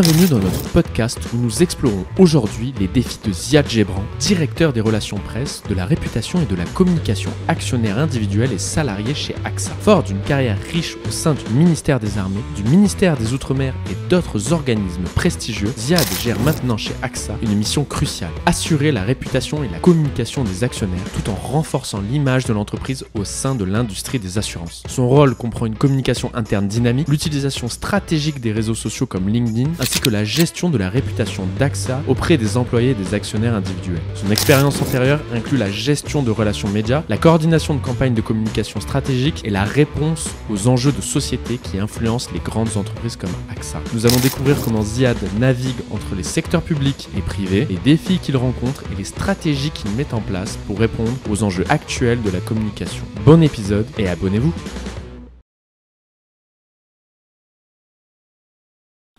bienvenue dans notre podcast où nous explorons aujourd'hui les défis de Ziad Gebran, directeur des relations presse, de la réputation et de la communication actionnaire individuelle et salarié chez AXA. Fort d'une carrière riche au sein du ministère des Armées, du ministère des Outre-mer et d'autres organismes prestigieux, Ziad gère maintenant chez AXA une mission cruciale, assurer la réputation et la communication des actionnaires tout en renforçant l'image de l'entreprise au sein de l'industrie des assurances. Son rôle comprend une communication interne dynamique, l'utilisation stratégique des réseaux sociaux comme LinkedIn, ainsi que la gestion de la réputation d'AXA auprès des employés et des actionnaires individuels. Son expérience antérieure inclut la gestion de relations médias, la coordination de campagnes de communication stratégique et la réponse aux enjeux de société qui influencent les grandes entreprises comme AXA. Nous allons découvrir comment Ziad navigue entre les secteurs publics et privés, les défis qu'il rencontre et les stratégies qu'il met en place pour répondre aux enjeux actuels de la communication. Bon épisode et abonnez-vous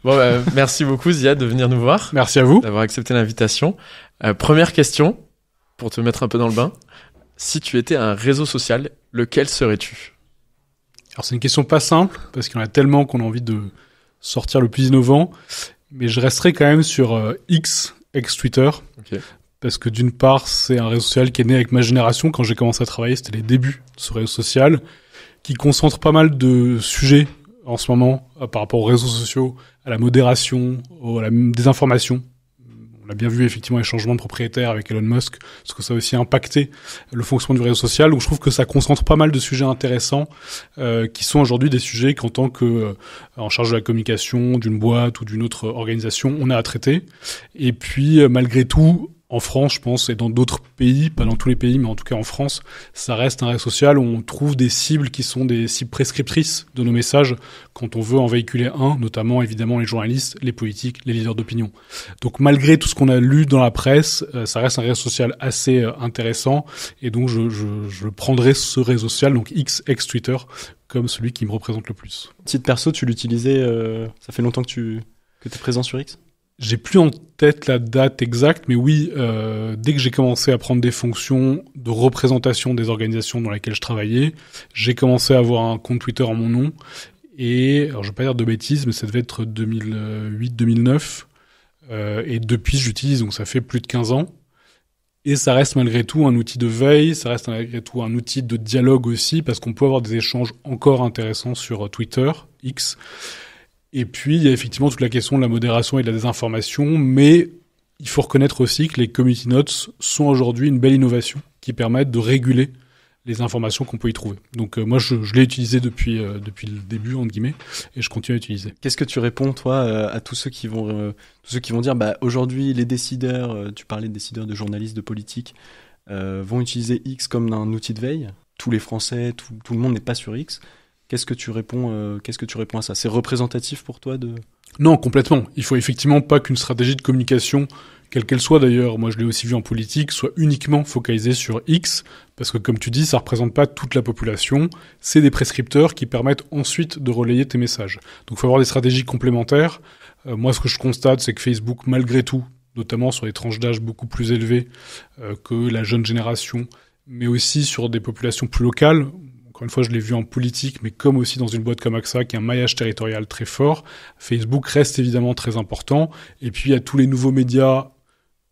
Bon, bah, merci beaucoup Zia de venir nous voir. Merci à vous. D'avoir accepté l'invitation. Euh, première question, pour te mettre un peu dans le bain. Si tu étais un réseau social, lequel serais-tu Alors c'est une question pas simple, parce qu'il y en a tellement qu'on a envie de sortir le plus innovant. Mais je resterai quand même sur euh, X, X, ex-Twitter. Parce que d'une part, c'est un réseau social qui est né avec ma génération. Quand j'ai commencé à travailler, c'était les débuts de ce réseau social, qui concentre pas mal de sujets en ce moment euh, par rapport aux réseaux sociaux, à la modération, à la désinformation. On a bien vu effectivement les changements de propriétaires avec Elon Musk, parce que ça a aussi impacté le fonctionnement du réseau social. Donc je trouve que ça concentre pas mal de sujets intéressants euh, qui sont aujourd'hui des sujets qu'en tant que euh, en charge de la communication d'une boîte ou d'une autre organisation, on a à traiter. Et puis malgré tout, en France, je pense, et dans d'autres pays, pas dans tous les pays, mais en tout cas en France, ça reste un réseau social où on trouve des cibles qui sont des cibles prescriptrices de nos messages quand on veut en véhiculer un, notamment évidemment les journalistes, les politiques, les leaders d'opinion. Donc malgré tout ce qu'on a lu dans la presse, euh, ça reste un réseau social assez euh, intéressant, et donc je, je, je prendrai ce réseau social, donc X, Twitter, comme celui qui me représente le plus. Petite perso, tu l'utilisais, euh, ça fait longtemps que tu que es présent sur X j'ai plus en tête la date exacte, mais oui, euh, dès que j'ai commencé à prendre des fonctions de représentation des organisations dans lesquelles je travaillais, j'ai commencé à avoir un compte Twitter en mon nom. Et, alors je vais pas dire de bêtises, mais ça devait être 2008-2009. Euh, et depuis, j'utilise, donc ça fait plus de 15 ans. Et ça reste malgré tout un outil de veille, ça reste malgré tout un outil de dialogue aussi, parce qu'on peut avoir des échanges encore intéressants sur euh, Twitter, X. Et puis, il y a effectivement toute la question de la modération et de la désinformation, mais il faut reconnaître aussi que les community notes sont aujourd'hui une belle innovation qui permettent de réguler les informations qu'on peut y trouver. Donc euh, moi, je, l'ai utilisé depuis euh, depuis le début entre guillemets, et je continue à utiliser. Qu'est-ce que tu réponds toi euh, à tous ceux qui vont tous ceux qui vont dire bah aujourd'hui les décideurs, tu parlais de décideurs, de journalistes, de politiques, vont utiliser X comme un outil de veille. Tous les Français, tout, tout le monde n'est pas sur X. Qu'est-ce que tu réponds euh, Qu'est-ce que tu réponds à ça C'est représentatif pour toi de Non, complètement. Il faut effectivement pas qu'une stratégie de communication, quelle qu'elle soit d'ailleurs, moi je l'ai aussi vu en politique, soit uniquement focalisée sur X, parce que comme tu dis, ça représente pas toute la population. C'est des prescripteurs qui permettent ensuite de relayer tes messages. Donc, il faut avoir des stratégies complémentaires. Euh, moi, ce que je constate, c'est que Facebook, malgré tout, notamment sur les tranches d'âge beaucoup plus élevées euh, que la jeune génération, mais aussi sur des populations plus locales encore une fois, je l'ai vu en politique, mais comme aussi dans une boîte comme AXA, qui a un maillage territorial très fort, Facebook reste évidemment très important. Et puis, il y a tous les nouveaux médias,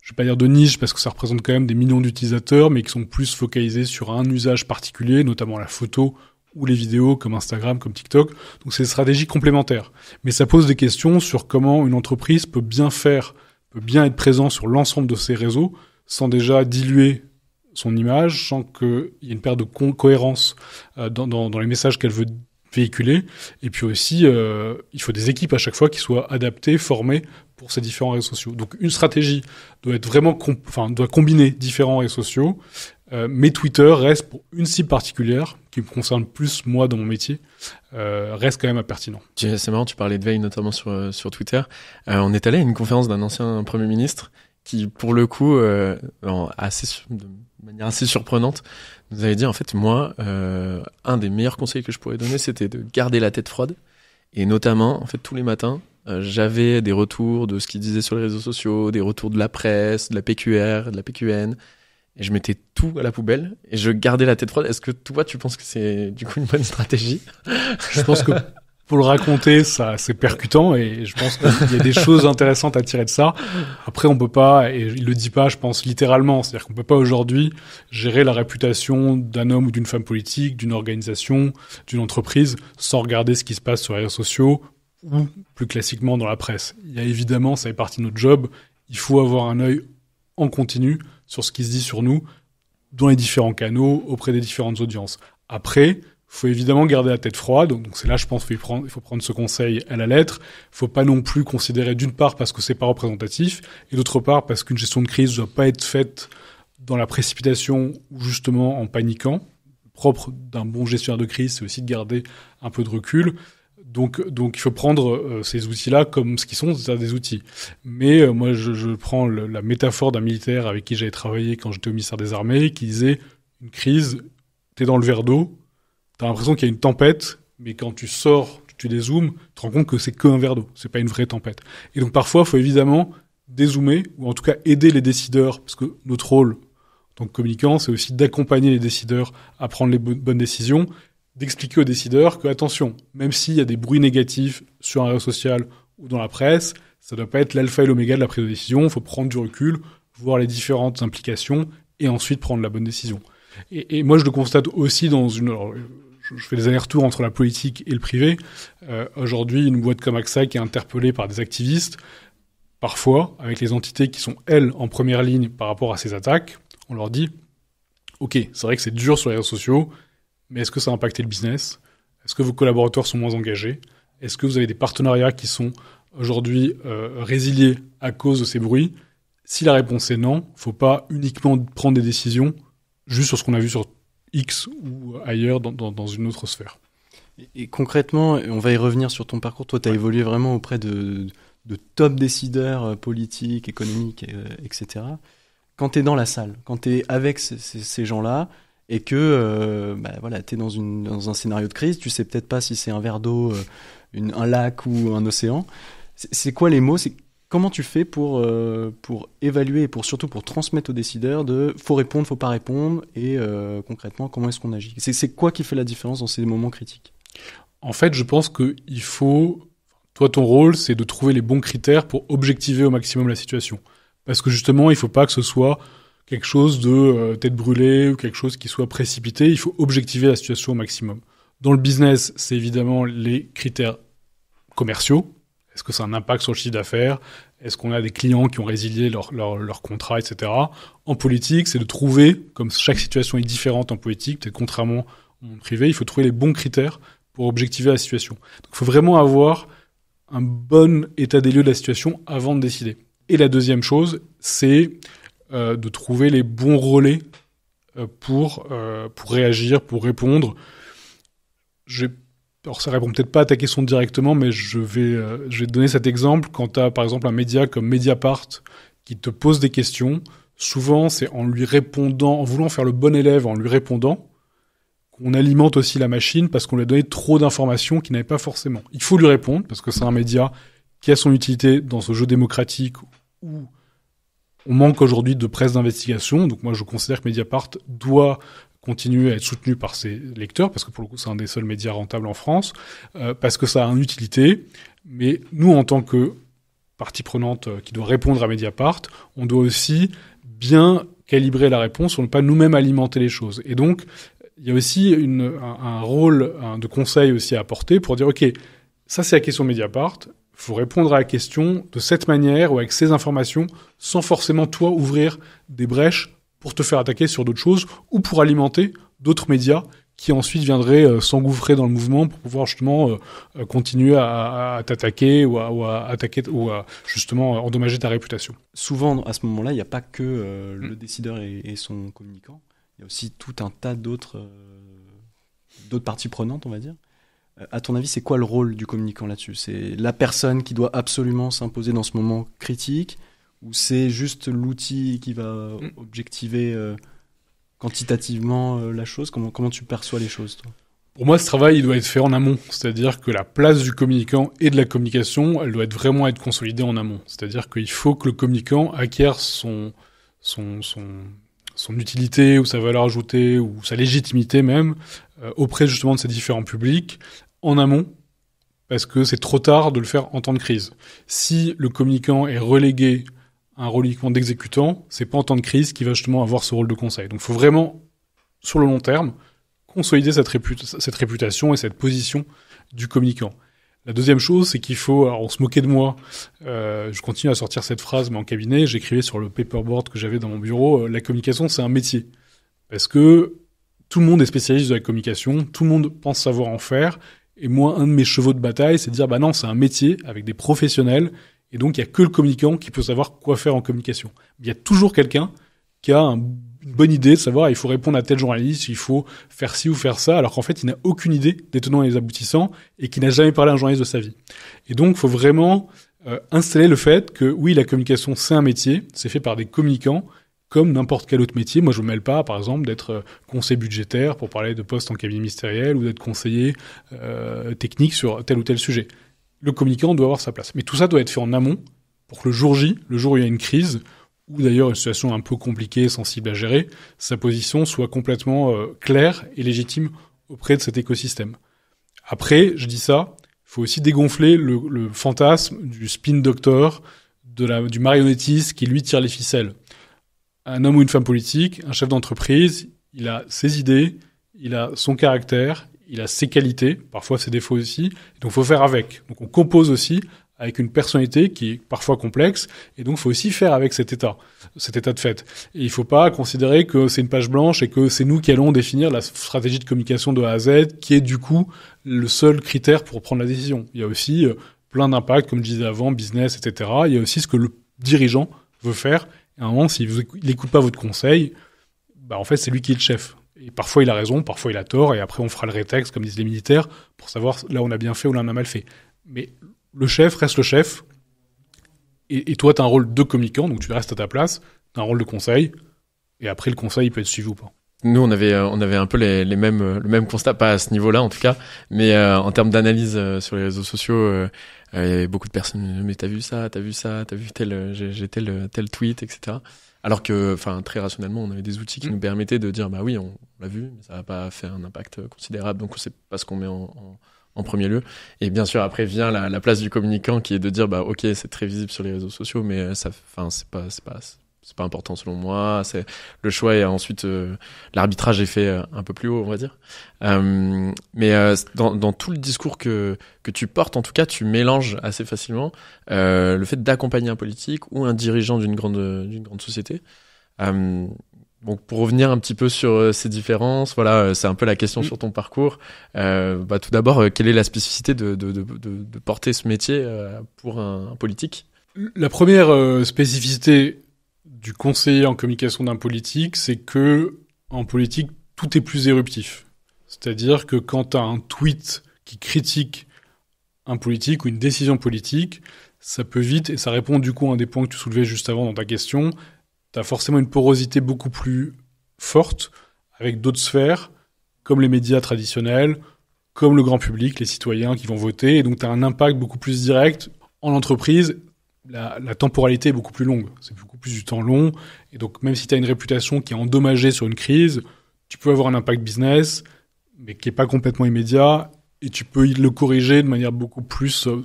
je vais pas dire de niche, parce que ça représente quand même des millions d'utilisateurs, mais qui sont plus focalisés sur un usage particulier, notamment la photo ou les vidéos comme Instagram, comme TikTok. Donc, c'est des stratégies complémentaires. Mais ça pose des questions sur comment une entreprise peut bien faire, peut bien être présent sur l'ensemble de ses réseaux, sans déjà diluer son image, sans qu'il y ait une perte de cohérence euh, dans, les messages qu'elle veut véhiculer. Et puis aussi, euh, il faut des équipes à chaque fois qui soient adaptées, formées pour ces différents réseaux sociaux. Donc une stratégie doit être vraiment, enfin doit combiner différents réseaux sociaux. Euh, mais Twitter reste pour une cible particulière qui me concerne plus moi dans mon métier, reste quand même impertinent. C'est marrant, tu parlais de veille notamment sur sur Twitter. on est allé à une conférence d'un ancien premier ministre qui, pour le coup, assez de manière assez surprenante, Vous avez dit en fait, moi, euh, un des meilleurs conseils que je pourrais donner, c'était de garder la tête froide. Et notamment, en fait, tous les matins, euh, j'avais des retours de ce qu'ils disaient sur les réseaux sociaux, des retours de la presse, de la PQR, de la PQN. Et je mettais tout à la poubelle et je gardais la tête froide. Est-ce que toi, tu penses que c'est du coup une bonne stratégie Je pense que pour le raconter, ça c'est percutant et je pense qu'il y a des choses intéressantes à tirer de ça. Après, on peut pas, et il le dit pas, je pense littéralement, c'est-à-dire qu'on peut pas aujourd'hui gérer la réputation d'un homme ou d'une femme politique, d'une organisation, d'une entreprise, sans regarder ce qui se passe sur les réseaux sociaux ou plus classiquement dans la presse. Il y a évidemment, ça fait partie de notre job, il faut avoir un œil en continu sur ce qui se dit sur nous dans les différents canaux auprès des différentes audiences. Après, faut évidemment garder la tête froide. Donc c'est là, je pense, qu'il faut prendre, il faut prendre ce conseil à la lettre. Il faut pas non plus considérer d'une part parce que c'est pas représentatif et d'autre part parce qu'une gestion de crise ne doit pas être faite dans la précipitation ou justement en paniquant. propre d'un bon gestionnaire de crise, c'est aussi de garder un peu de recul. Donc, donc il faut prendre euh, ces outils-là comme ce qu'ils sont, c'est-à-dire des outils. Mais euh, moi, je, je prends la métaphore d'un militaire avec qui j'avais travaillé quand j'étais au ministère des Armées, qui disait une crise, t'es dans le verre d'eau, t'as l'impression qu'il y a une tempête, mais quand tu sors, tu dézoomes, tu te rends compte que c'est que un verre d'eau, c'est pas une vraie tempête. Et donc parfois, il faut évidemment dézoomer, ou en tout cas aider les décideurs, parce que notre rôle en tant que communicant, c'est aussi d'accompagner les décideurs à prendre les bonnes décisions, d'expliquer aux décideurs que, attention, même s'il y a des bruits négatifs sur un réseau social ou dans la presse, ça ne doit pas être l'alpha et l'oméga de la prise de décision, il faut prendre du recul, voir les différentes implications et ensuite prendre la bonne décision. Et, moi, je le constate aussi dans une. je fais des allers-retours entre la politique et le privé. Euh, aujourd'hui, une boîte comme AXA qui est interpellée par des activistes, parfois, avec les entités qui sont, elles, en première ligne par rapport à ces attaques, on leur dit Ok, c'est vrai que c'est dur sur les réseaux sociaux, mais est-ce que ça a impacté le business Est-ce que vos collaborateurs sont moins engagés Est-ce que vous avez des partenariats qui sont aujourd'hui euh, résiliés à cause de ces bruits Si la réponse est non, faut pas uniquement prendre des décisions juste sur ce qu'on a vu sur X ou ailleurs dans, une autre sphère. Et, concrètement, on va y revenir sur ton parcours. Toi, tu as évolué vraiment auprès de, de top décideurs euh, politiques, économiques, euh, etc. Quand tu es dans la salle, quand tu es avec ces, gens-là, et que euh, bah, voilà, tu es dans, une, dans, un scénario de crise, tu sais peut-être pas si c'est un verre d'eau, un lac ou un océan. C'est quoi les mots Comment tu fais pour, euh, pour évaluer et pour, surtout pour transmettre aux décideurs de faut répondre, faut pas répondre et euh, concrètement comment est-ce qu'on agit c'est, quoi qui fait la différence dans ces moments critiques En fait, je pense qu'il faut. Toi, ton rôle, c'est de trouver les bons critères pour objectiver au maximum la situation. Parce que justement, il faut pas que ce soit quelque chose de euh, tête brûlée ou quelque chose qui soit précipité. Il faut objectiver la situation au maximum. Dans le business, c'est évidemment les critères commerciaux, est-ce que c'est un impact sur le chiffre d'affaires Est-ce qu'on a des clients qui ont résilié leur, contrat, etc. En politique, c'est de trouver, comme chaque situation est différente en politique, peut-être contrairement au monde privé, il faut trouver les bons critères pour objectiver la situation. il faut vraiment avoir un bon état des lieux de la situation avant de décider. Et la deuxième chose, c'est euh, de trouver les bons relais euh, pour, euh, pour réagir, pour répondre. Je vais alors ça répond peut-être pas à ta question directement, mais je vais, euh, je vais te donner cet exemple quand tu as par exemple un média comme Mediapart qui te pose des questions. Souvent, c'est en lui répondant, en voulant faire le bon élève, en lui répondant, qu'on alimente aussi la machine parce qu'on lui a donné trop d'informations qu'il n'avait pas forcément. Il faut lui répondre parce que c'est un média qui a son utilité dans ce jeu démocratique où on manque aujourd'hui de presse d'investigation. Donc moi, je considère que Mediapart doit continuer à être soutenu par ses lecteurs, parce que pour le coup, c'est un des seuls médias rentables en France, euh, parce que ça a une utilité. Mais nous, en tant que partie prenante euh, qui doit répondre à Mediapart, on doit aussi bien calibrer la réponse, on ne pas nous-mêmes alimenter les choses. Et donc, il y a aussi un, rôle de conseil aussi à apporter pour dire, OK, ça c'est la question Mediapart, il faut répondre à la question de cette manière ou avec ces informations, sans forcément toi ouvrir des brèches pour te faire attaquer sur d'autres choses ou pour alimenter d'autres médias qui ensuite viendraient euh, s'engouffrer dans le mouvement pour pouvoir justement euh, euh, continuer à, t'attaquer ou, à, attaquer ou à justement endommager ta réputation. Souvent à ce moment-là, il n'y a pas que mm. le décideur et, son communicant. Il y a aussi tout un tas d'autres d'autres parties prenantes, on va dire. À ton avis, c'est quoi le rôle du communicant là-dessus C'est la personne qui doit absolument s'imposer dans ce moment critique ou c'est juste l'outil qui va mm. objectiver euh, quantitativement euh, la chose comment, comment tu perçois les choses, toi pour moi, ce travail, il doit être fait en amont. C'est-à-dire que la place du communicant et de la communication, elle doit vraiment être consolidée en amont. C'est-à-dire qu'il faut que le communicant acquiert son, son, son, son utilité ou sa valeur ajoutée ou sa légitimité même euh, auprès justement de ses différents publics en amont parce que c'est trop tard de le faire en temps de crise. Si le communicant est relégué un uniquement d'exécutant, c'est pas en temps de crise qui va justement avoir ce rôle de conseil. Donc il faut vraiment, sur le long terme, consolider cette, réputation et cette position du communicant. La deuxième chose, c'est qu'il faut, alors on se moquait de moi, euh, je continue à sortir cette phrase, mais en cabinet, j'écrivais sur le paperboard que j'avais dans mon bureau, euh, la communication, c'est un métier. Parce que tout le monde est spécialiste de la communication, tout le monde pense savoir en faire, et moi, un de mes chevaux de bataille, c'est de dire, bah non, c'est un métier avec des professionnels et donc, il n'y a que le communicant qui peut savoir quoi faire en communication. Il y a toujours quelqu'un qui a une bonne idée de savoir il faut répondre à tel journaliste, il faut faire ci ou faire ça, alors qu'en fait, il n'a aucune idée des tenants et des aboutissants et qui n'a jamais parlé à un journaliste de sa vie. Et donc, il faut vraiment euh, installer le fait que, oui, la communication, c'est un métier, c'est fait par des communicants, comme n'importe quel autre métier. Moi, je ne me mêle pas, par exemple, d'être euh, conseiller budgétaire pour parler de postes en cabinet ministériel ou d'être conseiller euh, technique sur tel ou tel sujet le communicant doit avoir sa place. Mais tout ça doit être fait en amont pour que le jour J, le jour où il y a une crise, ou d'ailleurs une situation un peu compliquée, sensible à gérer, sa position soit complètement euh, claire et légitime auprès de cet écosystème. Après, je dis ça, il faut aussi dégonfler le, fantasme du spin doctor, du marionnettiste qui lui tire les ficelles. Un homme ou une femme politique, un chef d'entreprise, il a ses idées, il a son caractère, il a ses qualités, parfois ses défauts aussi. Donc, faut faire avec. Donc, on compose aussi avec une personnalité qui est parfois complexe, et donc faut aussi faire avec cet état, cet état de fait. Et il faut pas considérer que c'est une page blanche et que c'est nous qui allons définir la stratégie de communication de A à Z, qui est du coup le seul critère pour prendre la décision. Il y a aussi euh, plein d'impacts, comme je disais avant, business, etc. Il y a aussi ce que le dirigeant veut faire. Et à un moment, s'il n'écoute pas votre conseil, bah en fait, c'est lui qui est le chef. Et parfois il a raison, parfois il a tort, et après on fera le rétexte, comme disent les militaires, pour savoir là on a bien fait ou là on a mal fait. Mais le chef reste le chef, et, toi tu as un rôle de communicant, donc tu restes à ta place, tu as un rôle de conseil, et après le conseil il peut être suivi ou pas. Nous, on avait, euh, on avait un peu les, les mêmes, euh, le même constat, pas à ce niveau-là en tout cas, mais euh, en termes d'analyse sur les réseaux sociaux, il y avait beaucoup de personnes. Mais t'as vu ça, t'as vu ça, t'as vu tel, j'ai tel, tel tweet, etc. Alors que, très rationnellement, on avait des outils qui mm. nous permettaient de dire, bah oui, on l'a vu, mais ça n'a pas fait un impact euh, considérable, donc on ne pas ce qu'on met en, premier lieu. Et bien sûr, après vient la, place du communicant qui est de dire, bah ok, c'est très visible sur les réseaux sociaux, mais ça, enfin, c'est pas, c'est pas, c'est pas important selon moi. C'est le choix et ensuite euh, l'arbitrage est fait euh, un peu plus haut, on va dire. Euh, mais dans, tout le discours que que tu portes, en tout cas, tu mélanges assez facilement le fait d'accompagner un politique ou un dirigeant d'une grande d'une grande société. donc pour revenir un petit peu sur ces différences, voilà, c'est un peu la question sur ton parcours. bah, tout d'abord, quelle est la spécificité de, de, de, porter ce métier pour un politique La première spécificité du conseiller en communication d'un politique, c'est que en politique, tout est plus éruptif. C'est-à-dire que quand tu as un tweet qui critique un politique ou une décision politique, ça peut vite, et ça répond du coup à un des points que tu soulevais juste avant dans ta question, tu as forcément une porosité beaucoup plus forte avec d'autres sphères, comme les médias traditionnels, comme le grand public, les citoyens qui vont voter, et donc tu as un impact beaucoup plus direct en entreprise, la, temporalité est beaucoup plus longue. C'est beaucoup plus du temps long. Et donc, même si tu as une réputation qui est endommagée sur une crise, tu peux avoir un impact business, mais qui n'est pas complètement immédiat. Et tu peux le corriger de manière beaucoup plus, euh,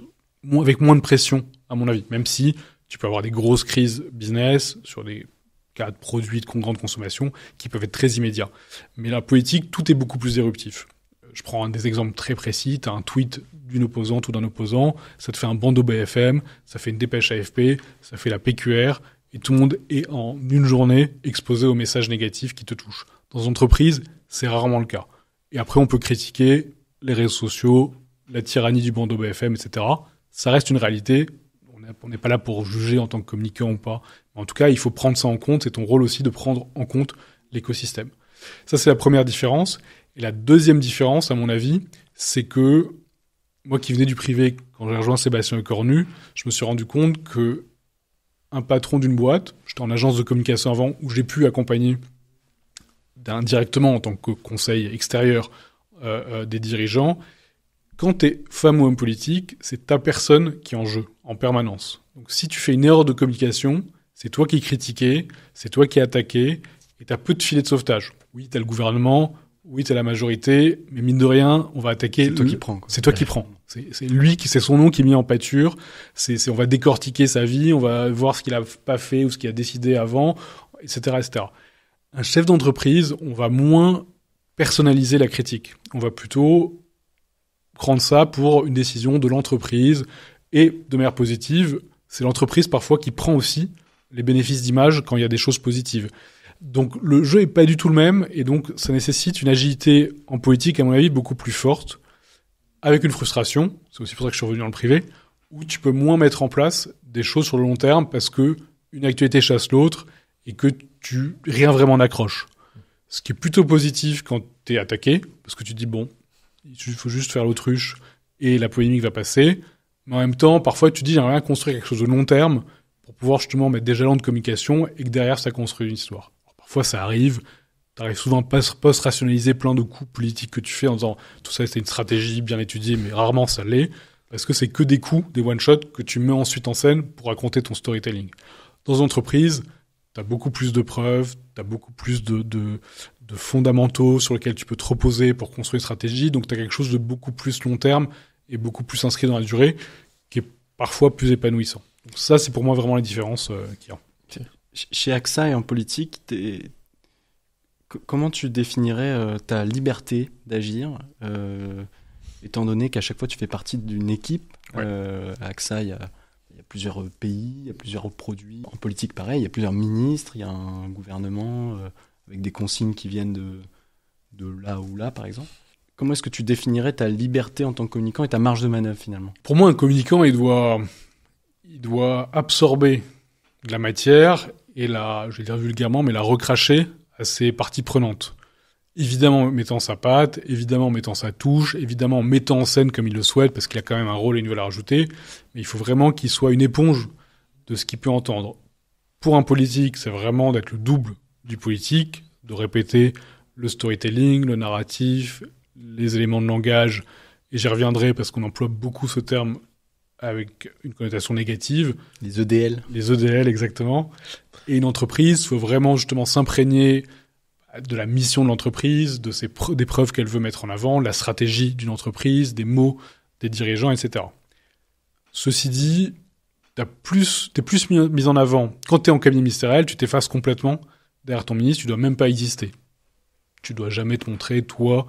avec moins de pression, à mon avis. Même si tu peux avoir des grosses crises business sur des cas de produits de grande consommation qui peuvent être très immédiats. Mais la politique, tout est beaucoup plus éruptif je prends des exemples très précis, tu as un tweet d'une opposante ou d'un opposant, ça te fait un bandeau BFM, ça fait une dépêche AFP, ça fait la PQR, et tout le monde est en une journée exposé aux messages négatifs qui te touchent. Dans une entreprise, c'est rarement le cas. Et après, on peut critiquer les réseaux sociaux, la tyrannie du bandeau BFM, etc. Ça reste une réalité. On n'est pas là pour juger en tant que communicant ou pas. en tout cas, il faut prendre ça en compte. C'est ton rôle aussi de prendre en compte l'écosystème. Ça, c'est la première différence. Et la deuxième différence, à mon avis, c'est que moi qui venais du privé, quand j'ai rejoint Sébastien Cornu, je me suis rendu compte que un patron d'une boîte, j'étais en agence de communication avant, où j'ai pu accompagner directement en tant que conseil extérieur euh, euh, des dirigeants, quand tu es femme ou homme politique, c'est ta personne qui est en jeu en permanence. Donc si tu fais une erreur de communication, c'est toi qui es critiqué, c'est toi qui es attaqué, et tu as peu de filets de sauvetage. Oui, tu as le gouvernement, oui, c'est la majorité, mais mine de rien, on va attaquer. C'est toi qui prends. C'est toi qui prends. C'est lui qui, c'est son nom qui est mis en pâture. C'est, on va décortiquer sa vie, on va voir ce qu'il a pas fait ou ce qu'il a décidé avant, etc., etc. Un chef d'entreprise, on va moins personnaliser la critique. On va plutôt prendre ça pour une décision de l'entreprise et de manière positive, c'est l'entreprise parfois qui prend aussi les bénéfices d'image quand il y a des choses positives. Donc le jeu n'est pas du tout le même et donc ça nécessite une agilité en politique à mon avis beaucoup plus forte, avec une frustration. C'est aussi pour ça que je suis revenu dans le privé où tu peux moins mettre en place des choses sur le long terme parce que une actualité chasse l'autre et que tu rien vraiment n'accroche. Ce qui est plutôt positif quand tu es attaqué parce que tu dis bon, il faut juste faire l'autruche et la polémique va passer. Mais en même temps, parfois tu te dis j'aimerais rien construire quelque chose de long terme pour pouvoir justement mettre des jalons de communication et que derrière ça construit une histoire fois, ça arrive. Tu T'arrives souvent pas post-rationaliser plein de coups politiques que tu fais en disant tout ça c'est une stratégie bien étudiée, mais rarement ça l'est, parce que c'est que des coups, des one-shots que tu mets ensuite en scène pour raconter ton storytelling. Dans une entreprise, as beaucoup plus de preuves, tu as beaucoup plus de, fondamentaux sur lesquels tu peux te reposer pour construire une stratégie, donc tu as quelque chose de beaucoup plus long terme et beaucoup plus inscrit dans la durée, qui est parfois plus épanouissant. ça, c'est pour moi vraiment la différence euh, qui qu'il y a chez AXA et en politique, comment tu définirais euh, ta liberté d'agir, euh, étant donné qu'à chaque fois tu fais partie d'une équipe euh, À AXA, il y, a, plusieurs pays, il y a plusieurs produits. En politique, pareil, il y a plusieurs ministres, il y a un gouvernement avec des consignes qui viennent de, de là ou là, par exemple. Comment est-ce que tu définirais ta liberté en tant que communicant et ta marge de manœuvre finalement Pour moi, un communicant, il doit, il doit absorber de la matière et la, je vais dire vulgairement, mais la recracher à ses parties prenantes. Évidemment en mettant sa patte, évidemment en mettant sa touche, évidemment en mettant en scène comme il le souhaite, parce qu'il a quand même un rôle et une valeur ajoutée, mais il faut vraiment qu'il soit une éponge de ce qu'il peut entendre. Pour un politique, c'est vraiment d'être le double du politique, de répéter le storytelling, le narratif, les éléments de langage, et j'y reviendrai parce qu'on emploie beaucoup ce terme avec une connotation négative. Les EDL. Les EDL, exactement. Et une entreprise, il faut vraiment justement s'imprégner de la mission de l'entreprise, de ses des preuves qu'elle veut mettre en avant, la stratégie d'une entreprise, des mots des dirigeants, etc. Ceci dit, tu plus, es plus mis, en avant. Quand tu es en cabinet ministériel, tu t'effaces complètement derrière ton ministre, tu dois même pas exister. Tu dois jamais te montrer, toi,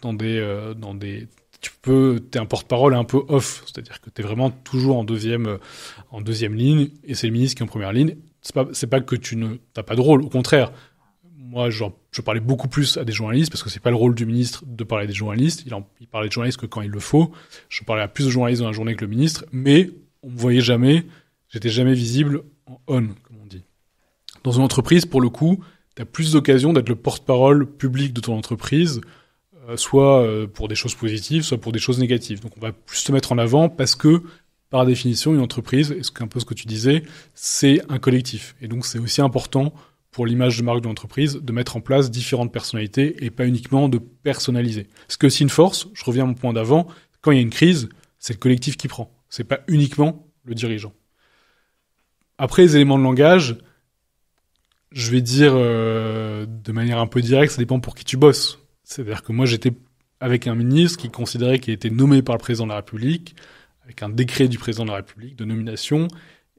dans des, euh, dans des tu peux, t'es un porte-parole un peu off, c'est-à-dire que tu es vraiment toujours en deuxième, euh, en deuxième ligne, et c'est le ministre qui est en première ligne. C'est pas, c'est pas que tu ne, t'as pas de rôle, au contraire. Moi, genre, je parlais beaucoup plus à des journalistes parce que c'est pas le rôle du ministre de parler des journalistes. Il, en, il parlait de journalistes que quand il le faut. Je parlais à plus de journalistes dans la journée que le ministre, mais on me voyait jamais. J'étais jamais visible en on, comme on dit. Dans une entreprise, pour le coup, tu as plus d'occasion d'être le porte-parole public de ton entreprise euh, soit euh, pour des choses positives, soit pour des choses négatives. Donc on va plus se mettre en avant parce que par définition, une entreprise, et c'est un peu ce que tu disais, c'est un collectif. Et donc c'est aussi important pour l'image de marque de l'entreprise de mettre en place différentes personnalités et pas uniquement de personnaliser. Ce que c'est une force, je reviens à mon point d'avant, quand il y a une crise, c'est le collectif qui prend. C'est pas uniquement le dirigeant. Après les éléments de langage, je vais dire euh, de manière un peu directe, ça dépend pour qui tu bosses. C'est-à-dire que moi, j'étais avec un ministre qui considérait qu'il était nommé par le président de la République, avec un décret du président de la République de nomination,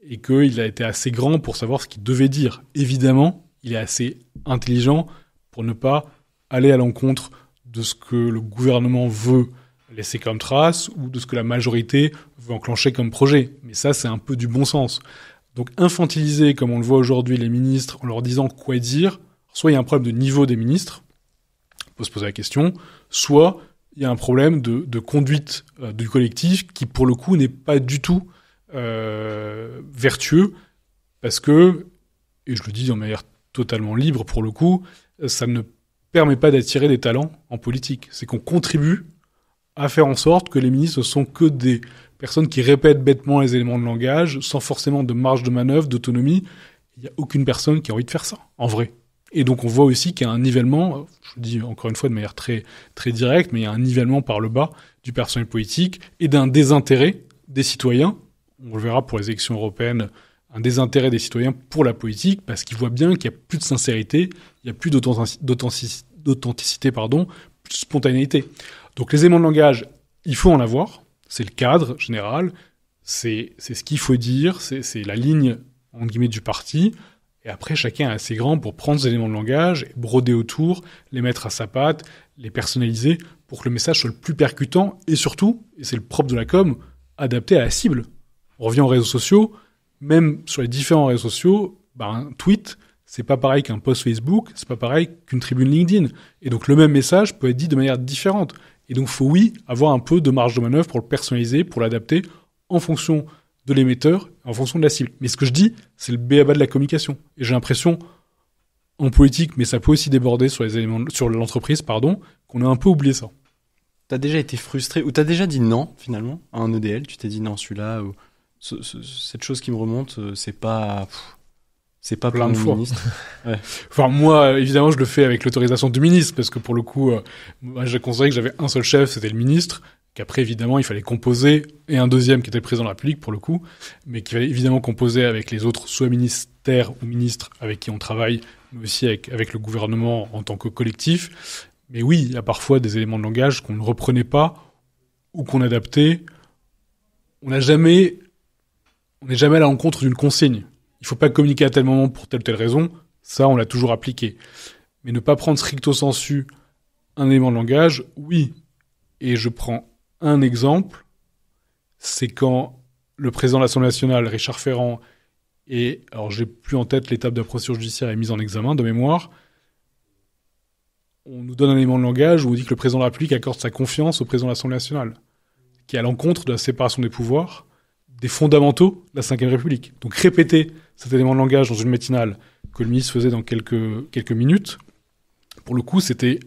et qu'il a été assez grand pour savoir ce qu'il devait dire. Évidemment, il est assez intelligent pour ne pas aller à l'encontre de ce que le gouvernement veut laisser comme trace ou de ce que la majorité veut enclencher comme projet. Mais ça, c'est un peu du bon sens. Donc infantiliser, comme on le voit aujourd'hui, les ministres en leur disant quoi dire, soit il y a un problème de niveau des ministres, se poser la question, soit il y a un problème de, conduite euh, du collectif qui, pour le coup, n'est pas du tout euh, vertueux, parce que, et je le dis en manière totalement libre pour le coup, ça ne permet pas d'attirer des talents en politique. C'est qu'on contribue à faire en sorte que les ministres ne sont que des personnes qui répètent bêtement les éléments de langage, sans forcément de marge de manœuvre, d'autonomie. Il n'y a aucune personne qui a envie de faire ça, en vrai. Et donc on voit aussi qu'il y a un nivellement, je le dis encore une fois de manière très, très directe, mais il y a un nivellement par le bas du personnel politique et d'un désintérêt des citoyens, on le verra pour les élections européennes, un désintérêt des citoyens pour la politique, parce qu'ils voient bien qu'il n'y a plus de sincérité, il n'y a plus d'authenticité, pardon, plus de spontanéité. Donc les aimants de langage, il faut en avoir, c'est le cadre général, c'est ce qu'il faut dire, c'est la ligne, en guillemets, du parti. Et après, chacun a assez grand pour prendre des éléments de langage, broder autour, les mettre à sa patte, les personnaliser pour que le message soit le plus percutant et surtout, et c'est le propre de la com, adapté à la cible. On revient aux réseaux sociaux, même sur les différents réseaux sociaux, bah, un tweet, c'est pas pareil qu'un post Facebook, c'est pas pareil qu'une tribune LinkedIn. Et donc le même message peut être dit de manière différente. Et donc faut oui avoir un peu de marge de manœuvre pour le personnaliser, pour l'adapter en fonction de l'émetteur en fonction de la cible. Mais ce que je dis, c'est le B de la communication. Et j'ai l'impression, en politique, mais ça peut aussi déborder sur les éléments, sur l'entreprise, pardon, qu'on a un peu oublié ça. as déjà été frustré ou tu as déjà dit non finalement à un EDL Tu t'es dit non celui-là ou euh, cette chose qui me remonte, euh, c'est pas c'est pas plein de ministre. Enfin moi évidemment je le fais avec l'autorisation du ministre parce que pour le coup euh, j'ai considéré que j'avais un seul chef, c'était le ministre qu'après, évidemment, il fallait composer, et un deuxième qui était présent président la République, pour le coup, mais qui fallait évidemment composer avec les autres, soit ministères ou ministres avec qui on travaille, mais aussi avec, avec le gouvernement en tant que collectif. Mais oui, il y a parfois des éléments de langage qu'on ne reprenait pas ou qu'on adaptait. On n'a jamais, on n'est jamais à la rencontre d'une consigne. Il faut pas communiquer à tel moment pour telle ou telle raison. Ça, on l'a toujours appliqué. Mais ne pas prendre stricto sensu un élément de langage, oui. Et je prends un exemple, c'est quand le président de l'Assemblée nationale, Richard Ferrand, et alors j'ai plus en tête l'étape de la procédure judiciaire et mise en examen de mémoire, on nous donne un élément de langage où on dit que le président de la République accorde sa confiance au président de l'Assemblée nationale, qui est à l'encontre de la séparation des pouvoirs, des fondamentaux de la Ve République. Donc répéter cet élément de langage dans une métinale que le ministre faisait dans quelques, quelques minutes, pour le coup, c'était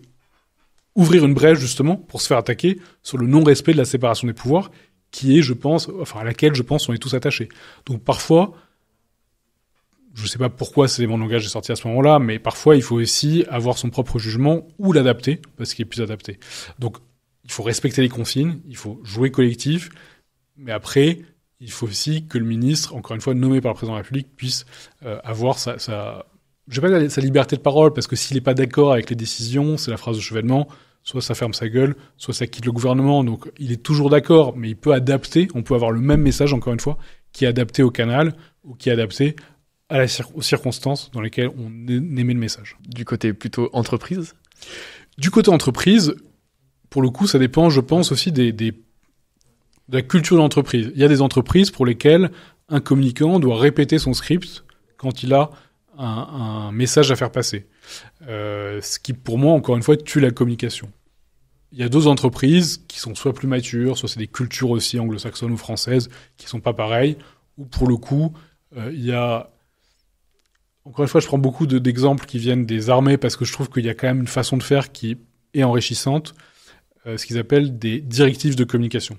ouvrir une brèche justement pour se faire attaquer sur le non-respect de la séparation des pouvoirs, qui est, je pense, enfin à laquelle je pense on est tous attachés. Donc parfois, je ne sais pas pourquoi c'est mon langage est sorti à ce moment-là, mais parfois il faut aussi avoir son propre jugement ou l'adapter parce qu'il est plus adapté. Donc il faut respecter les consignes, il faut jouer collectif, mais après il faut aussi que le ministre, encore une fois nommé par le président de la République, puisse euh, avoir sa, sa je vais pas dire sa liberté de parole, parce que s'il n'est pas d'accord avec les décisions, c'est la phrase de chevènement, soit ça ferme sa gueule, soit ça quitte le gouvernement. Donc il est toujours d'accord, mais il peut adapter. On peut avoir le même message, encore une fois, qui est adapté au canal ou qui est adapté à la aux circonstances dans lesquelles on émet le message. Du côté plutôt entreprise Du côté entreprise, pour le coup, ça dépend, je pense, aussi des, des de la culture l'entreprise Il y a des entreprises pour lesquelles un communicant doit répéter son script quand il a un, message à faire passer. Euh, ce qui, pour moi, encore une fois, tue la communication. Il y a deux entreprises qui sont soit plus matures, soit c'est des cultures aussi anglo-saxonnes ou françaises qui sont pas pareilles, où pour le coup, euh, il y a. Encore une fois, je prends beaucoup d'exemples qui viennent des armées parce que je trouve qu'il y a quand même une façon de faire qui est enrichissante, euh, ce qu'ils appellent des directives de communication.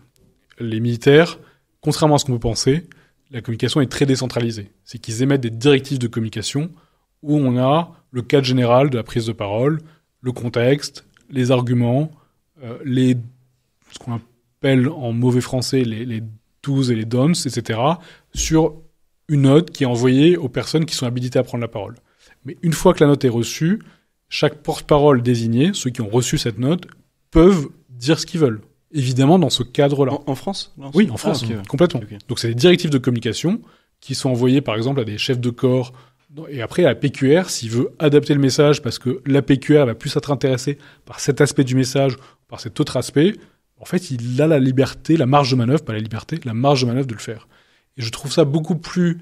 Les militaires, contrairement à ce qu'on peut penser, la communication est très décentralisée. C'est qu'ils émettent des directives de communication où on a le cadre général de la prise de parole, le contexte, les arguments, euh, les, ce qu'on appelle en mauvais français les, les et les don'ts, etc., sur une note qui est envoyée aux personnes qui sont habilitées à prendre la parole. Mais une fois que la note est reçue, chaque porte-parole désigné, ceux qui ont reçu cette note, peuvent dire ce qu'ils veulent évidemment dans ce cadre-là. En, France Oui, en France, ah, complètement. Donc c'est des directives de communication qui sont envoyées par exemple à des chefs de corps et après à la PQR s'il veut adapter le message parce que la PQR va plus être intéressée par cet aspect du message, par cet autre aspect. En fait, il a la liberté, la marge de manœuvre, pas la liberté, la marge de manœuvre de le faire. Et je trouve ça beaucoup plus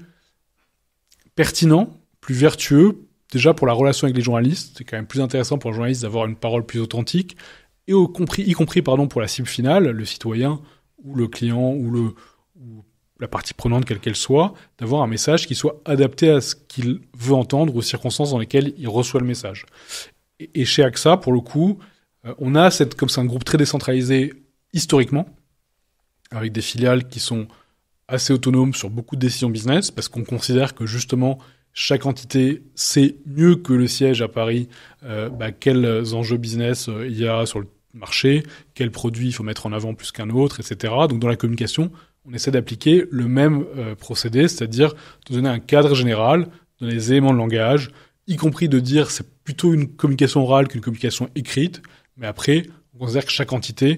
pertinent, plus vertueux, déjà pour la relation avec les journalistes. C'est quand même plus intéressant pour un journaliste d'avoir une parole plus authentique, compris, y compris pardon, pour la cible finale, le citoyen ou le client ou, le, ou la partie prenante, quelle qu'elle soit, d'avoir un message qui soit adapté à ce qu'il veut entendre, aux circonstances dans lesquelles il reçoit le message. Et, chez AXA, pour le coup, euh, on a cette, comme c'est un groupe très décentralisé historiquement, avec des filiales qui sont assez autonomes sur beaucoup de décisions business, parce qu'on considère que justement, chaque entité sait mieux que le siège à Paris euh, bah, quels enjeux business euh, il y a sur le marché, quel produit il faut mettre en avant plus qu'un autre, etc. Donc dans la communication, on essaie d'appliquer le même euh, procédé, c'est-à-dire de donner un cadre général, donner des éléments de langage, y compris de dire c'est plutôt une communication orale qu'une communication écrite, mais après, on considère que chaque entité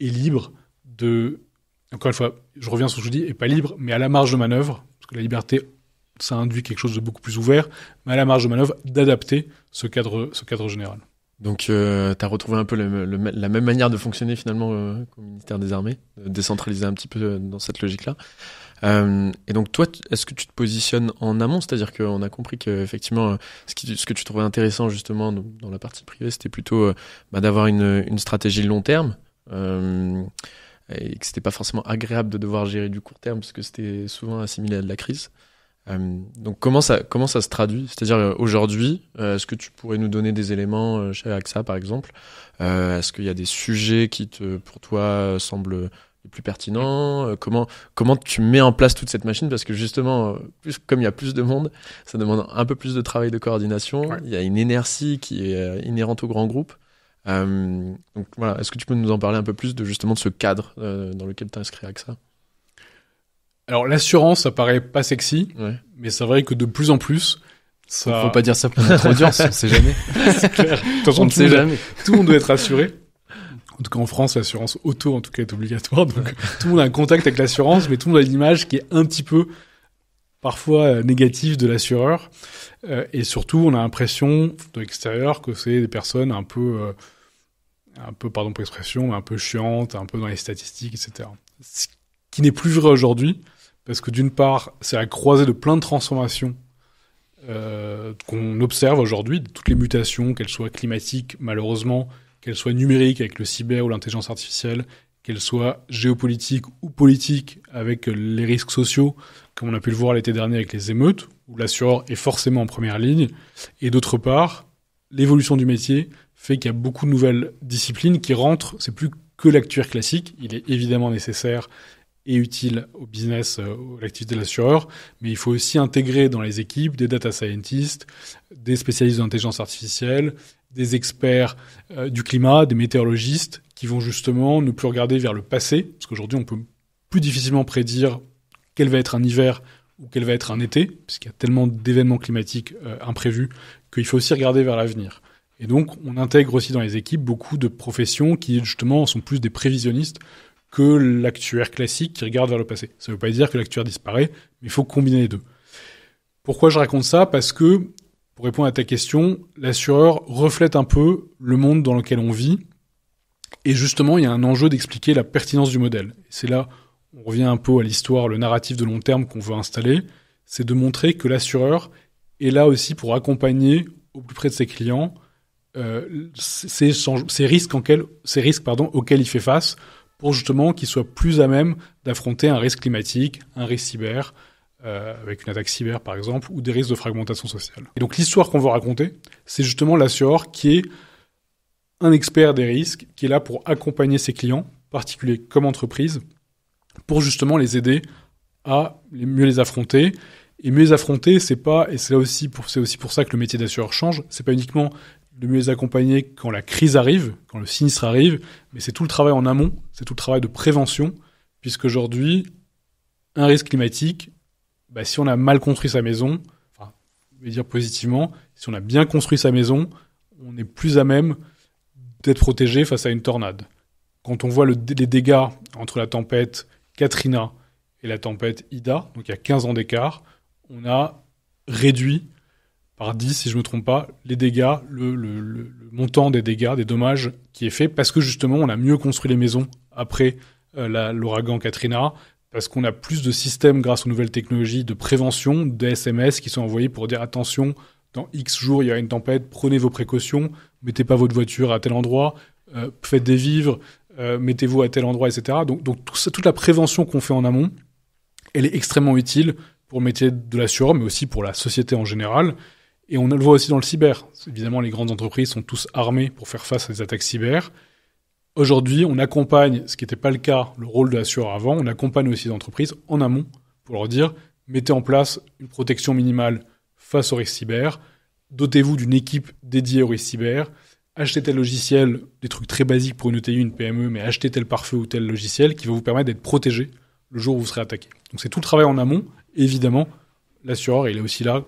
est libre de... Encore une fois, je reviens sur ce que je dis, est pas libre, mais à la marge de manœuvre, parce que la liberté, ça induit quelque chose de beaucoup plus ouvert, mais à la marge de manœuvre d'adapter ce cadre, ce cadre général. Donc, euh, tu as retrouvé un peu la même manière de fonctionner finalement au euh, qu'au ministère des Armées, décentralisé décentraliser un petit peu euh, dans cette logique-là. et donc, toi, est-ce que tu te positionnes en amont C'est-à-dire qu'on a compris qu'effectivement, ce, ce que tu trouvais intéressant justement dans la partie privée, c'était plutôt bah, d'avoir une, une, stratégie long terme. et que c'était pas forcément agréable de devoir gérer du court terme parce que c'était souvent assimilé à de la crise. Euh, donc comment ça, comment ça se traduit C'est-à-dire euh, aujourd'hui, euh, est-ce que tu pourrais nous donner des éléments chez AXA par exemple Est-ce qu'il y a des sujets qui te, pour toi semblent les plus pertinents comment, comment tu mets en place toute cette machine Parce que justement, plus, comme il y a plus de monde, ça demande un peu plus de travail de coordination. Il y a une inertie qui est inhérente au grand groupe. donc voilà, est-ce que tu peux nous en parler un peu plus de justement de ce cadre dans lequel tu inscrit AXA alors l'assurance, ça paraît pas sexy, mais c'est vrai que de plus en plus, ça... Faut pas dire ça pour notre audience, on sait jamais. ne sait jamais. tout le monde doit être assuré. En tout cas, en France, l'assurance auto, en tout cas, est obligatoire. Donc, tout le monde a un contact avec l'assurance, mais tout le monde a une image qui est un petit peu, parfois, euh, négative de l'assureur. Euh, et surtout, on a l'impression, de l'extérieur, que c'est des personnes un peu, euh, un peu, pardon pour l'expression, un peu chiantes, un peu dans les statistiques, etc. Ce qui n'est plus vrai aujourd'hui. Parce que d'une part, c'est à croisée de plein de transformations euh, qu'on observe aujourd'hui, toutes les mutations, qu'elles soient climatiques, malheureusement, qu'elles soient numériques avec le cyber ou l'intelligence artificielle, qu'elles soient géopolitiques ou politiques avec les risques sociaux, comme on a pu le voir l'été dernier avec les émeutes, où l'assureur est forcément en première ligne. Et d'autre part, l'évolution du métier fait qu'il y a beaucoup de nouvelles disciplines qui rentrent. C'est plus que l'actuaire classique. Il est évidemment nécessaire est utile au business, à euh, l'activité de l'assureur, mais il faut aussi intégrer dans les équipes des data scientists, des spécialistes d'intelligence artificielle, des experts euh, du climat, des météorologistes, qui vont justement ne plus regarder vers le passé, parce qu'aujourd'hui on peut plus difficilement prédire quel va être un hiver ou quel va être un été, puisqu'il y a tellement d'événements climatiques euh, imprévus qu'il faut aussi regarder vers l'avenir. Et donc, on intègre aussi dans les équipes beaucoup de professions qui, justement, sont plus des prévisionnistes que l'actuaire classique qui regarde vers le passé. Ça ne veut pas dire que l'actuaire disparaît, mais il faut combiner les deux. Pourquoi je raconte ça Parce que, pour répondre à ta question, l'assureur reflète un peu le monde dans lequel on vit. Et justement, il y a un enjeu d'expliquer la pertinence du modèle. C'est là, on revient un peu à l'histoire, le narratif de long terme qu'on veut installer. C'est de montrer que l'assureur est là aussi pour accompagner au plus près de ses clients euh, ces, risques, auxquels il fait face pour justement qu'ils soient plus à même d'affronter un risque climatique, un risque cyber, euh, avec une attaque cyber par exemple, ou des risques de fragmentation sociale. Et donc l'histoire qu'on veut raconter, c'est justement l'assureur qui est un expert des risques, qui est là pour accompagner ses clients, particuliers comme entreprises, pour justement les aider à mieux les affronter. Et mieux les affronter, c'est pas, et c'est aussi pour, c'est aussi pour ça que le métier d'assureur change, c'est pas uniquement de mieux les accompagner quand la crise arrive, quand le sinistre arrive, mais c'est tout le travail en amont, c'est tout le travail de prévention, puisqu'aujourd'hui, un risque climatique, bah, si on a mal construit sa maison, enfin, je vais dire positivement, si on a bien construit sa maison, on est plus à même d'être protégé face à une tornade. Quand on voit les dégâts entre la tempête Katrina et la tempête Ida, donc il y a 15 ans d'écart, on a réduit par 10, si je me trompe pas, les dégâts, le, montant des dégâts, des dommages qui est fait, parce que justement, on a mieux construit les maisons après euh, l'ouragan Katrina, parce qu'on a plus de systèmes grâce aux nouvelles technologies de prévention, des SMS qui sont envoyés pour dire attention, dans X jours, il y a une tempête, prenez vos précautions, mettez pas votre voiture à tel endroit, euh, faites des vivres, euh, mettez-vous à tel endroit, etc. Donc, donc toute la prévention qu'on fait en amont, elle est extrêmement utile pour le métier de l'assureur, mais aussi pour la société en général. Et on le voit aussi dans le cyber. Évidemment, les grandes entreprises sont tous armées pour faire face à des attaques cyber. Aujourd'hui, on accompagne, ce qui n'était pas le cas, le rôle de l'assureur avant, on accompagne aussi les entreprises en amont pour leur dire mettez en place une protection minimale face au risque cyber, dotez-vous d'une équipe dédiée au risque cyber, achetez tel logiciel, des trucs très basiques pour une ETI, une PME, mais achetez tel pare-feu ou tel logiciel qui va vous permettre d'être protégé le jour où vous serez attaqué. Donc c'est tout le travail en amont. évidemment, l'assureur, il est aussi là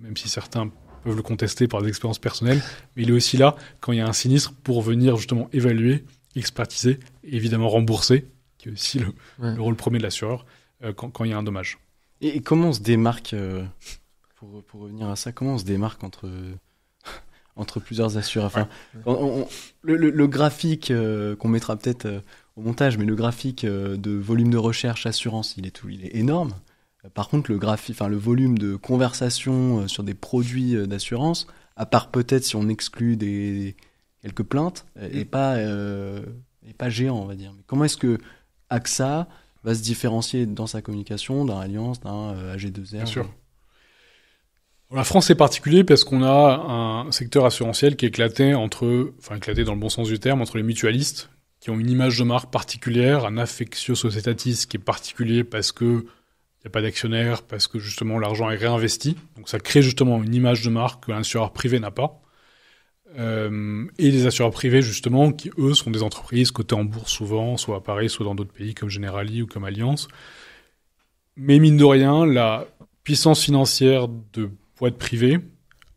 même si certains peuvent le contester par des expériences personnelles, mais il est aussi là quand il y a un sinistre pour venir justement évaluer, expertiser et évidemment rembourser, qui est aussi le, rôle premier de l'assureur, euh, quand, il y a un dommage. Et, comment on se démarque, euh, pour, revenir à ça, comment on se démarque entre, entre plusieurs assureurs le, graphique euh, qu'on mettra peut-être au montage, mais le graphique de volume de recherche assurance, il est, tout, il est énorme. Par contre, le, enfin, le volume de conversation euh, sur des produits euh, d'assurance, à part peut-être si on exclut des, quelques plaintes, n'est euh, mm. pas, pas géant, on va dire. Mais comment est-ce que AXA va se différencier dans sa communication d'un Alliance, d'un AG2R Bien sûr. La France est particulière parce qu'on a un secteur assurantiel qui est entre, enfin éclaté dans le bon sens du terme, entre les mutualistes qui ont une image de marque particulière, un affectio societatis qui est particulier parce que n'y a pas d'actionnaire parce que justement l'argent est réinvesti. Donc ça crée justement une image de marque que l'assureur privé n'a pas. Euh, et les assureurs privés justement qui eux sont des entreprises cotées en bourse souvent, soit à Paris, soit dans d'autres pays comme Generali ou comme Alliance. Mais mine de rien, la puissance financière de boîtes privée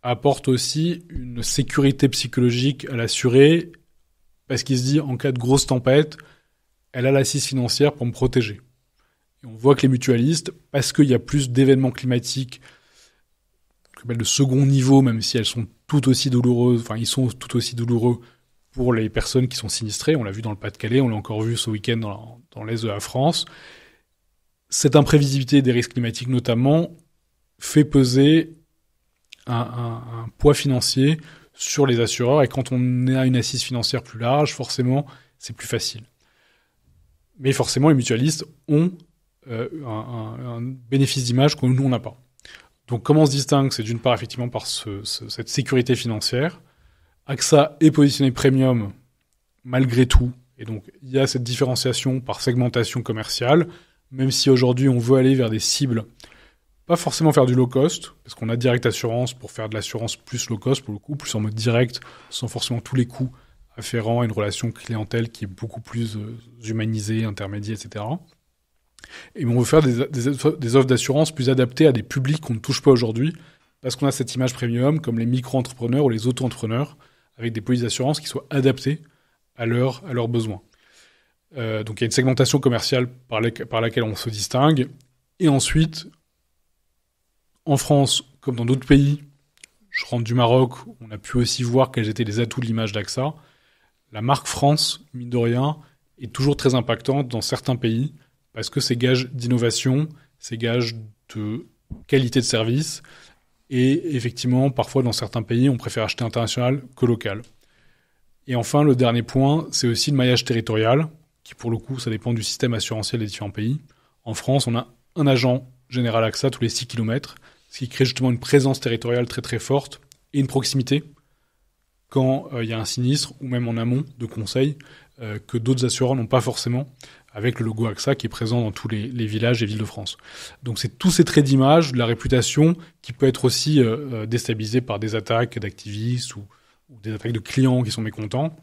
apporte aussi une sécurité psychologique à l'assuré parce qu'il se dit en cas de grosse tempête, elle a l'assise financière pour me protéger on voit que les mutualistes, parce qu'il y a plus d'événements climatiques de second niveau, même si elles sont tout aussi douloureuses, enfin ils sont tout aussi douloureux pour les personnes qui sont sinistrées. On l'a vu dans le Pas-de-Calais, on l'a encore vu ce week-end dans, l'Est de la France. Cette imprévisibilité des risques climatiques notamment fait peser un, poids financier sur les assureurs et quand on a une assise financière plus large, forcément, c'est plus facile. Mais forcément, les mutualistes ont euh, un, bénéfice d'image que nous, on n'a pas. Donc comment on se distingue C'est d'une part effectivement par cette sécurité financière. AXA est positionné premium malgré tout. Et donc il y a cette différenciation par segmentation commerciale, même si aujourd'hui on veut aller vers des cibles, pas forcément faire du low cost, parce qu'on a direct assurance pour faire de l'assurance plus low cost pour le coup, plus en mode direct, sans forcément tous les coûts afférents à une relation clientèle qui est beaucoup plus euh, humanisée, intermédiaire, etc. Et on veut faire des, offres d'assurance plus adaptées à des publics qu'on ne touche pas aujourd'hui, parce qu'on a cette image premium, comme les micro-entrepreneurs ou les auto-entrepreneurs, avec des polices d'assurance qui soient adaptées à, leurs besoins. Euh, donc il y a une segmentation commerciale par, par laquelle on se distingue. Et ensuite, en France, comme dans d'autres pays, je rentre du Maroc, on a pu aussi voir quels étaient les atouts de l'image d'AXA. La marque France, mine de rien, est toujours très impactante dans certains pays. Est-ce que c'est gage d'innovation, c'est gage de qualité de service. Et effectivement, parfois dans certains pays, on préfère acheter international que local. Et enfin, le dernier point, c'est aussi le maillage territorial, qui pour le coup, ça dépend du système assurantiel des différents pays. En France, on a un agent général AXA tous les 6 km, ce qui crée justement une présence territoriale très très forte et une proximité quand euh, il y a un sinistre ou même en amont de conseils euh, que d'autres assureurs n'ont pas forcément avec le logo AXA qui est présent dans tous les, villages et villes de France. Donc c'est tous ces traits d'image, de la réputation, qui peut être aussi euh, euh, déstabilisée par des attaques d'activistes ou, des attaques de clients qui sont mécontents.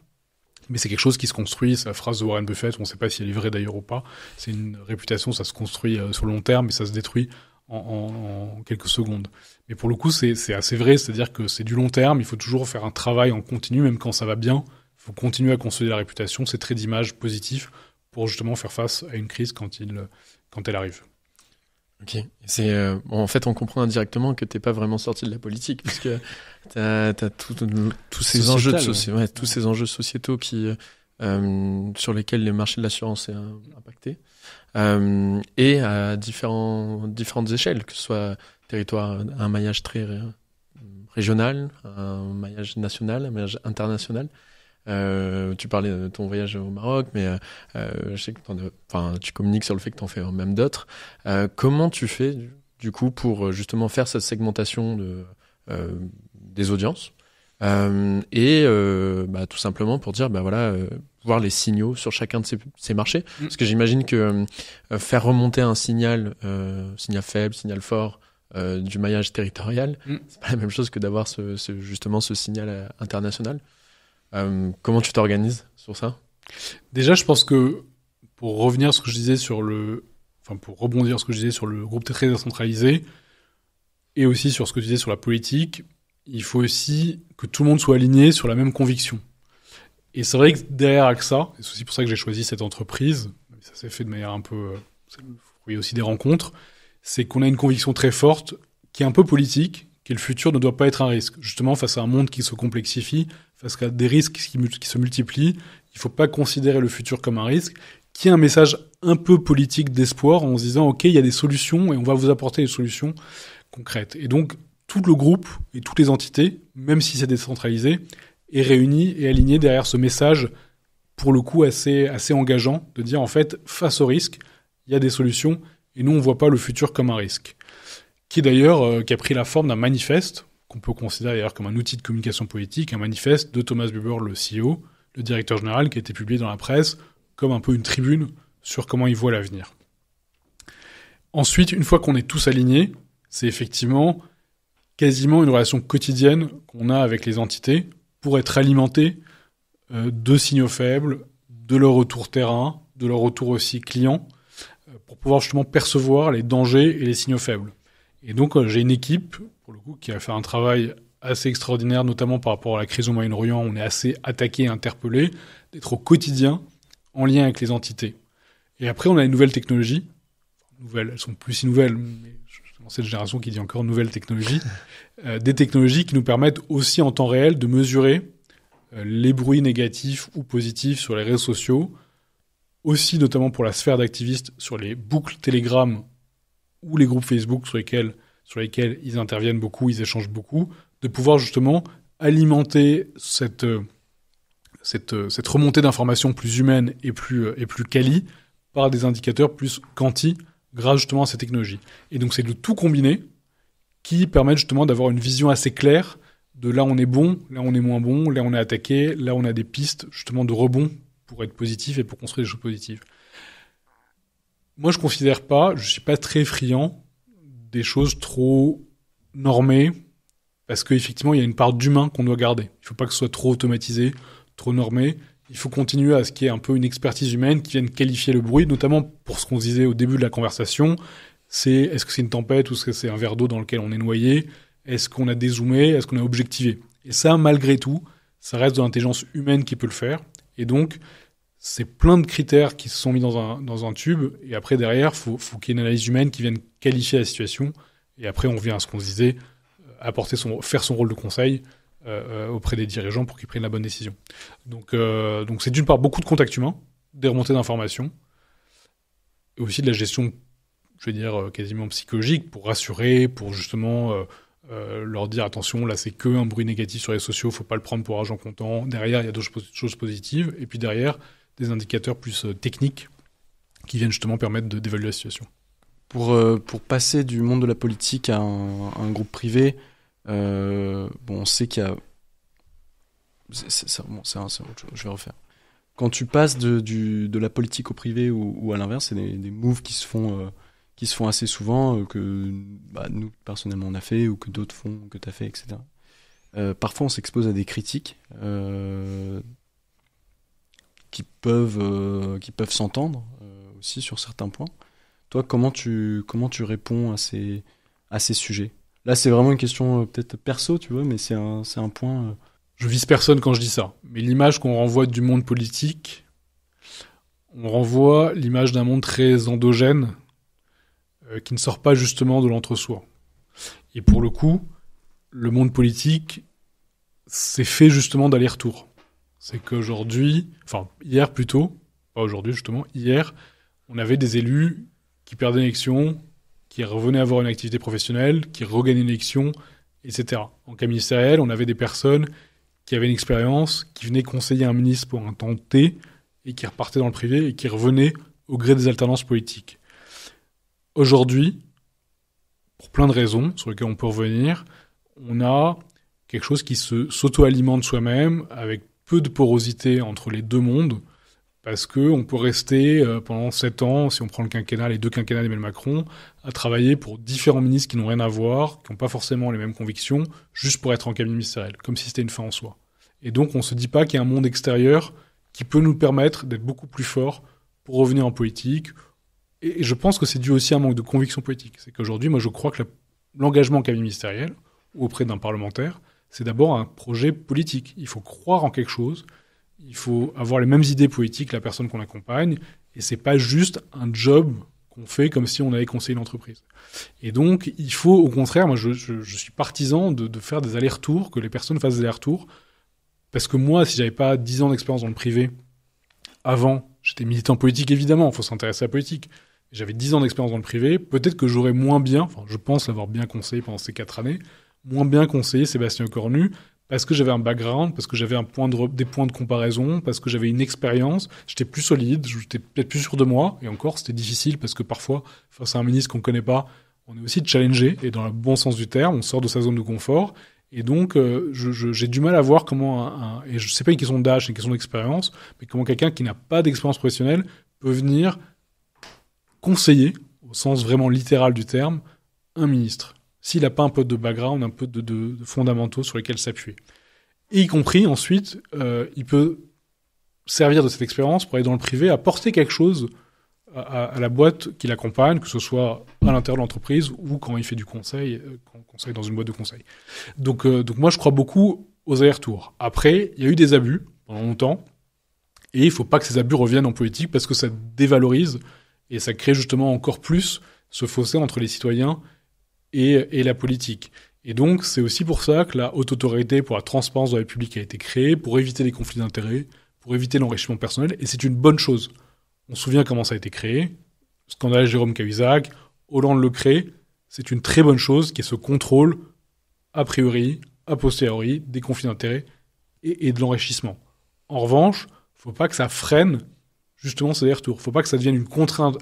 Mais c'est quelque chose qui se construit, c'est la phrase de Warren Buffett, on ne sait pas si elle est vraie d'ailleurs ou pas. C'est une réputation, ça se construit euh, sur le long terme, et ça se détruit en, quelques secondes. Mais pour le coup, c'est assez vrai, c'est-à-dire que c'est du long terme, il faut toujours faire un travail en continu, même quand ça va bien. Il faut continuer à construire la réputation, ces traits d'image positifs pour justement faire face à une crise quand, il, quand elle arrive. Ok. C'est euh, en fait, on comprend indirectement que tu n'es pas vraiment sorti de la politique, puisque tu as tous ces enjeux, de tous ces enjeux sociétaux qui euh, sur lesquels les marchés de l'assurance est euh, impacté, et à différents différentes échelles, que ce soit territoire, un maillage très régional, un maillage national, un maillage international. Euh, tu parlais de ton voyage au Maroc, mais euh, euh je sais que tu communiques sur le fait que tu en fais même d'autres. Euh, comment tu fais, du coup, pour euh, justement faire cette segmentation de, euh, des audiences et bah, tout simplement pour dire, bah voilà, voir les signaux sur chacun de ces, marchés, mm. parce que j'imagine que faire remonter un signal, signal faible, signal fort, du maillage territorial. Mm. C'est pas la même chose que d'avoir ce, ce, justement ce signal international. Euh, comment tu t'organises sur ça Déjà, je pense que pour revenir ce que je disais sur le, enfin pour rebondir ce que je disais sur le groupe très décentralisé et aussi sur ce que tu disais sur la politique, il faut aussi que tout le monde soit aligné sur la même conviction. Et c'est vrai que derrière AXA, et c'est aussi pour ça que j'ai choisi cette entreprise, ça s'est fait de manière un peu, Il y a aussi des rencontres, c'est qu'on a une conviction très forte qui est un peu politique, que le futur ne doit pas être un risque. Justement, face à un monde qui se complexifie, face à des risques qui, se multiplient. Il ne faut pas considérer le futur comme un risque, qui est un message un peu politique d'espoir en se disant, OK, il y a des solutions et on va vous apporter des solutions concrètes. Et donc, tout le groupe et toutes les entités, même si c'est décentralisé, est réuni et aligné derrière ce message, pour le coup, assez, assez engageant, de dire, en fait, face au risque, il y a des solutions et nous, on ne voit pas le futur comme un risque. Qui d'ailleurs, euh, qui a pris la forme d'un manifeste qu'on peut considérer d'ailleurs comme un outil de communication politique, un manifeste de Thomas Buber, le CEO, le directeur général, qui a été publié dans la presse comme un peu une tribune sur comment il voit l'avenir. Ensuite, une fois qu'on est tous alignés, c'est effectivement quasiment une relation quotidienne qu'on a avec les entités pour être alimenté euh, de signaux faibles, de leur retour terrain, de leur retour aussi client, euh, pour pouvoir justement percevoir les dangers et les signaux faibles. Et donc euh, j'ai une équipe le coup, qui a fait un travail assez extraordinaire, notamment par rapport à la crise au Moyen-Orient. On est assez attaqué, interpellé, d'être au quotidien en lien avec les entités. Et après, on a les nouvelles technologies. Elles nouvelles, elles sont plus si nouvelles, mais c'est cette génération qui dit encore nouvelles technologies. Euh, des technologies qui nous permettent aussi en temps réel de mesurer euh, les bruits négatifs ou positifs sur les réseaux sociaux. Aussi, notamment pour la sphère d'activistes, sur les boucles Telegram ou les groupes Facebook sur lesquels sur lesquels ils interviennent beaucoup, ils échangent beaucoup, de pouvoir justement alimenter cette, euh, cette, euh, cette remontée d'informations plus humaine et plus, euh, et plus quali par des indicateurs plus quanti grâce justement à ces technologies. Et donc c'est de tout combiné qui permet justement d'avoir une vision assez claire de là on est bon, là on est moins bon, là on est attaqué, là on a des pistes justement de rebond pour être positif et pour construire des choses positives. Moi je considère pas, je suis pas très friand des choses trop normées, parce qu'effectivement, il y a une part d'humain qu'on doit garder. Il ne faut pas que ce soit trop automatisé, trop normé. Il faut continuer à ce qu'il y ait un peu une expertise humaine qui vienne qualifier le bruit, notamment pour ce qu'on disait au début de la conversation. C'est est-ce que c'est une tempête ou est-ce que c'est un verre d'eau dans lequel on est noyé Est-ce qu'on a dézoomé Est-ce qu'on a objectivé Et ça, malgré tout, ça reste de l'intelligence humaine qui peut le faire. Et donc, c'est plein de critères qui se sont mis dans un, dans un tube. Et après, derrière, faut, faut qu'il y ait une analyse humaine qui vienne qualifier la situation. Et après, on revient à ce qu'on disait, euh, apporter son, faire son rôle de conseil euh, euh, auprès des dirigeants pour qu'ils prennent la bonne décision. Donc, donc c'est d'une part beaucoup de contacts humains, des remontées d'informations, et aussi de la gestion, je vais dire, quasiment psychologique pour rassurer, pour justement leur dire attention, là, c'est que un bruit négatif sur les sociaux, faut pas le prendre pour argent comptant. Derrière, il y a d'autres choses positives. Et puis derrière, des indicateurs plus euh, techniques qui viennent justement permettre d'évaluer la situation. Pour, euh, pour passer du monde de la politique à un, groupe privé, euh, bon, on sait qu'il y a. C'est chose, je vais refaire. Quand tu passes de, du, de la politique au privé ou, à l'inverse, c'est des, des, moves qui se font, qui se font assez souvent, que bah, nous, personnellement, on a fait, ou que d'autres font, que tu as fait, etc. parfois, on s'expose à des critiques qui peuvent, euh, qui peuvent s'entendre euh, aussi sur certains points. Toi, comment tu, comment tu réponds à ces, à ces sujets Là, c'est vraiment une question euh, peut-être perso, tu vois, mais c'est un, un, point. Je vise personne quand je dis ça. Mais l'image qu'on renvoie du monde politique, on renvoie l'image d'un monde très endogène qui ne sort pas justement de l'entre-soi. Et pour le coup, le monde politique, c'est fait justement d'aller-retour. C'est qu'aujourd'hui, enfin hier plutôt, pas aujourd'hui justement, hier, on avait des élus qui perdaient élection, qui revenaient avoir une activité professionnelle, qui regagnaient l'élection, etc. En cas ministériel, on avait des personnes qui avaient une expérience, qui venaient conseiller un ministre pour un temps T, et qui repartaient dans le privé, et qui revenaient au gré des alternances politiques. Aujourd'hui, pour plein de raisons sur lesquelles on peut revenir, on a quelque chose qui se s'auto-alimente soi-même avec peu de porosité entre les deux mondes, parce que on peut rester euh, pendant sept ans, si on prend le quinquennat, les deux quinquennats d'Emmanuel Macron, à travailler pour différents ministres qui n'ont rien à voir, qui n'ont pas forcément les mêmes convictions, juste pour être en cabinet ministériel, comme si c'était une fin en soi. Et donc on se dit pas qu'il y a un monde extérieur qui peut nous permettre d'être beaucoup plus fort pour revenir en politique. Et, je pense que c'est dû aussi à un manque de conviction politique. C'est qu'aujourd'hui, moi je crois que l'engagement en cabinet ministériel, ou auprès d'un parlementaire, c'est d'abord un projet politique. Il faut croire en quelque chose, il faut avoir les mêmes idées politiques la personne qu'on accompagne, et c'est pas juste un job qu'on fait comme si on avait conseillé l'entreprise. Et donc, il faut, au contraire, moi je, suis partisan de, faire des allers-retours, que les personnes fassent des allers-retours, parce que moi, si j'avais pas 10 ans d'expérience dans le privé, avant, j'étais militant politique évidemment, il faut s'intéresser à la politique. J'avais 10 ans d'expérience dans le privé, peut-être que j'aurais moins bien, enfin je pense l'avoir bien conseillé pendant ces 4 années, moins bien conseillé Sébastien Cornu parce que j'avais un background, parce que j'avais un point de des points de comparaison, parce que j'avais une expérience, j'étais plus solide, j'étais peut-être plus sûr de moi, et encore c'était difficile parce que parfois, face à un ministre qu'on ne connaît pas, on est aussi challengé, et dans le bon sens du terme, on sort de sa zone de confort, et donc euh, j'ai du mal à voir comment, un, et je sais pas une question d'âge, c'est une question d'expérience, mais comment quelqu'un qui n'a pas d'expérience professionnelle peut venir conseiller, au sens vraiment littéral du terme, un ministre s'il n'a pas un peu de background, un peu de, fondamentaux sur lesquels s'appuyer. Et y compris ensuite, euh, il peut servir de cette expérience pour aller dans le privé, porter quelque chose à, la boîte qui l'accompagne, que ce soit à l'intérieur de l'entreprise ou quand il fait du conseil, euh, dans une boîte de conseil. Donc, euh, donc moi, je crois beaucoup aux allers-retours. Après, il y a eu des abus pendant longtemps, et il ne faut pas que ces abus reviennent en politique parce que ça dévalorise et ça crée justement encore plus ce fossé entre les citoyens et, la politique. Et donc, c'est aussi pour ça que la haute autorité pour la transparence de la République a été créée, pour éviter les conflits d'intérêts, pour éviter l'enrichissement personnel, et c'est une bonne chose. On se souvient comment ça a été créé. Scandale Jérôme Cahuzac, Hollande le crée. C'est une très bonne chose qui est ce contrôle, a priori, a posteriori, des conflits d'intérêts et, de l'enrichissement. En revanche, faut pas que ça freine justement ces retours. faut pas que ça devienne une contrainte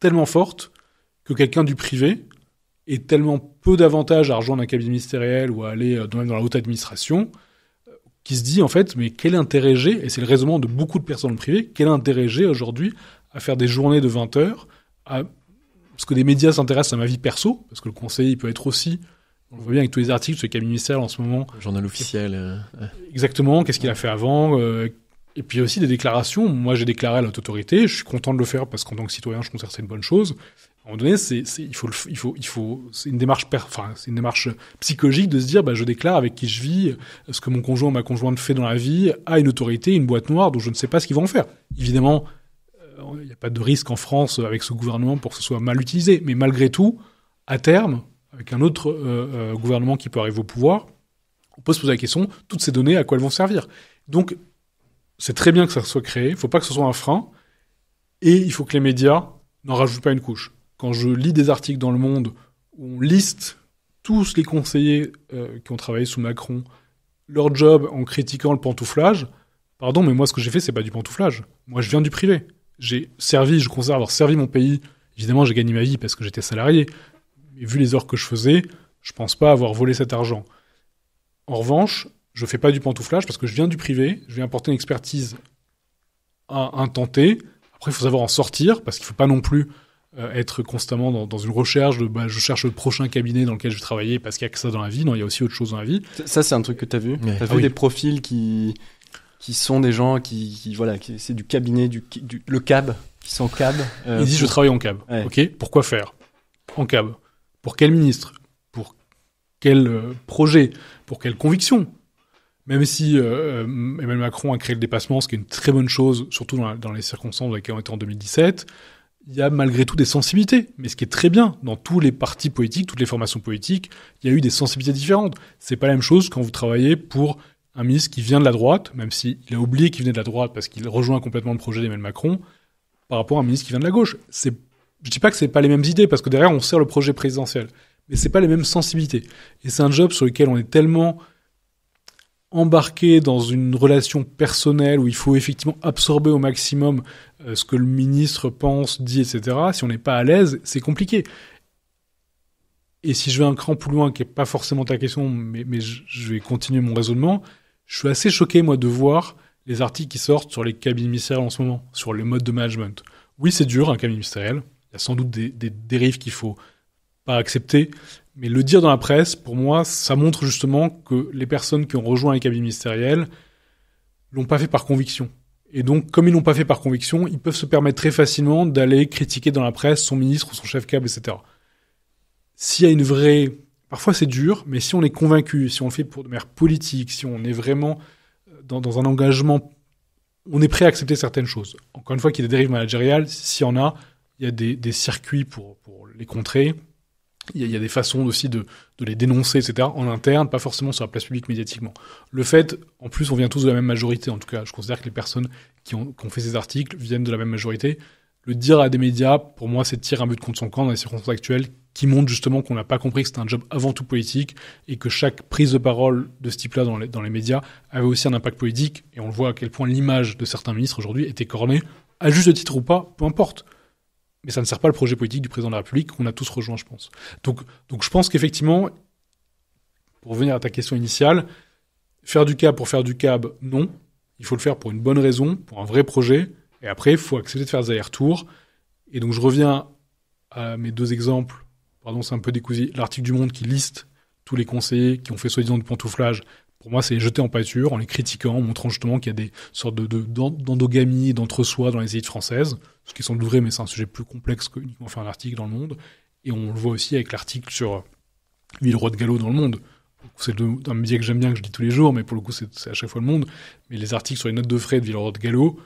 tellement forte que quelqu'un du privé, et tellement peu d'avantages à rejoindre un cabinet ministériel ou à aller euh, dans la haute administration euh, qui se dit en fait, mais quel intérêt j'ai, et c'est le raisonnement de beaucoup de personnes privées, quel intérêt j'ai aujourd'hui à faire des journées de 20 heures, à... parce que les médias s'intéressent à ma vie perso, parce que le conseil il peut être aussi, on le voit bien avec tous les articles sur les cabinet ministériel en ce moment. journal officiel. Euh, Exactement, qu'est-ce qu'il a fait avant Et puis aussi des déclarations. Moi, j'ai déclaré à l'autorité, je suis content de le faire parce qu'en tant que citoyen, je considère que c'est une bonne chose à un moment donné, c'est, il faut, une démarche, psychologique de se dire, bah, je déclare avec qui je vis, ce que mon conjoint, ou ma conjointe fait dans la vie, à une autorité, une boîte noire, dont je ne sais pas ce qu'ils vont en faire. Évidemment, euh, il n'y a pas de risque en France avec ce gouvernement pour que ce soit mal utilisé, mais malgré tout, à terme, avec un autre euh, euh, gouvernement qui peut arriver au pouvoir, on peut se poser la question, toutes ces données, à quoi elles vont servir Donc, c'est très bien que ça soit créé, il ne faut pas que ce soit un frein, et il faut que les médias n'en rajoutent pas une couche quand je lis des articles dans Le Monde où on liste tous les conseillers euh, qui ont travaillé sous Macron, leur job en critiquant le pantouflage, pardon, mais moi ce que j'ai fait, c'est pas du pantouflage. Moi, je viens du privé. J'ai servi, je conserve avoir servi mon pays. Évidemment, j'ai gagné ma vie parce que j'étais salarié. Mais vu les heures que je faisais, je pense pas avoir volé cet argent. En revanche, je fais pas du pantouflage parce que je viens du privé, je vais apporter une expertise à un Après, il faut savoir en sortir parce qu'il faut pas non plus euh, être constamment dans, une recherche de bah, je cherche le prochain cabinet dans lequel je vais travailler parce qu'il n'y a que ça dans la vie. Non, il y a aussi autre chose dans la vie. Ça, c'est un truc que tu as vu. Tu as ah vu des profils qui, qui sont des gens qui, voilà, c'est du cabinet, du, le cab, qui sont cab. Euh, Ils disent je travaille en cab. Ok, pourquoi faire En cab. Pour quel ministre Pour quel euh, projet Pour quelle conviction même si euh, Emmanuel Macron a créé le dépassement, ce qui est une très bonne chose, surtout dans, dans les circonstances dans lesquelles on était en 2017, il y a malgré tout des sensibilités. Mais ce qui est très bien, dans tous les partis politiques, toutes les formations politiques, il y a eu des sensibilités différentes. C'est pas la même chose quand vous travaillez pour un ministre qui vient de la droite, même s'il a oublié qu'il venait de la droite parce qu'il rejoint complètement le projet d'Emmanuel Macron, par rapport à un ministre qui vient de la gauche. C'est, je dis pas que c'est pas les mêmes idées parce que derrière on sert le projet présidentiel, mais c'est pas les mêmes sensibilités. Et c'est un job sur lequel on est tellement embarqué dans une relation personnelle où il faut effectivement absorber au maximum euh, ce que le ministre pense, dit, etc., si on n'est pas à l'aise, c'est compliqué. Et si je vais un cran plus loin, qui n'est pas forcément ta question, mais, je vais continuer mon raisonnement, je suis assez choqué, moi, de voir les articles qui sortent sur les cabines ministériels en ce moment, sur le mode de management. Oui, c'est dur, un cabinet ministériel. Il y a sans doute des, des dérives qu'il faut pas accepter, mais le dire dans la presse, pour moi, ça montre justement que les personnes qui ont rejoint les cabinets ministériels l'ont pas fait par conviction. Et donc, comme ils l'ont pas fait par conviction, ils peuvent se permettre très facilement d'aller critiquer dans la presse son ministre ou son chef câble, etc. S'il y a une vraie, parfois c'est dur, mais si on est convaincu, si on le fait pour de manière politique, si on est vraiment dans, un engagement, on est prêt à accepter certaines choses. Encore une fois, qu'il y a des dérives managériales, s'il y en a, il y a des, circuits pour les contrer, il y, a, des façons aussi de, les dénoncer, etc., en interne, pas forcément sur la place publique médiatiquement. Le fait, en plus, on vient tous de la même majorité, en tout cas, je considère que les personnes qui ont, fait ces articles viennent de la même majorité. Le dire à des médias, pour moi, c'est tirer un but contre son camp dans les circonstances actuelles qui montrent justement qu'on n'a pas compris que c'était un job avant tout politique et que chaque prise de parole de ce type-là dans dans les médias avait aussi un impact politique. Et on le voit à quel point l'image de certains ministres aujourd'hui était cornée, à juste titre ou pas, peu importe mais ça ne sert pas le projet politique du président de la République qu'on a tous rejoint, je pense. Donc, donc je pense qu'effectivement, pour revenir à ta question initiale, faire du cab pour faire du cab, non. Il faut le faire pour une bonne raison, pour un vrai projet. Et après, il faut accepter de faire des allers-retours. Et donc, je reviens à mes deux exemples. Pardon, c'est un peu décousu. L'article du Monde qui liste tous les conseillers qui ont fait soi-disant du pantouflage pour moi, c'est jeter en pâture en les critiquant, en montrant justement qu'il y a des sortes de, d'endogamie, d'entre-soi dans les élites françaises, ce qui semble vrai, mais c'est un sujet plus complexe que uniquement faire un article dans le monde. Et on le voit aussi avec l'article sur euh, Ville-Roi de Gallo dans le monde. C'est un média que j'aime bien, que je lis tous les jours, mais pour le coup, c'est à chaque fois le monde. Mais les articles sur les notes de frais de Ville-Roi de Gallo,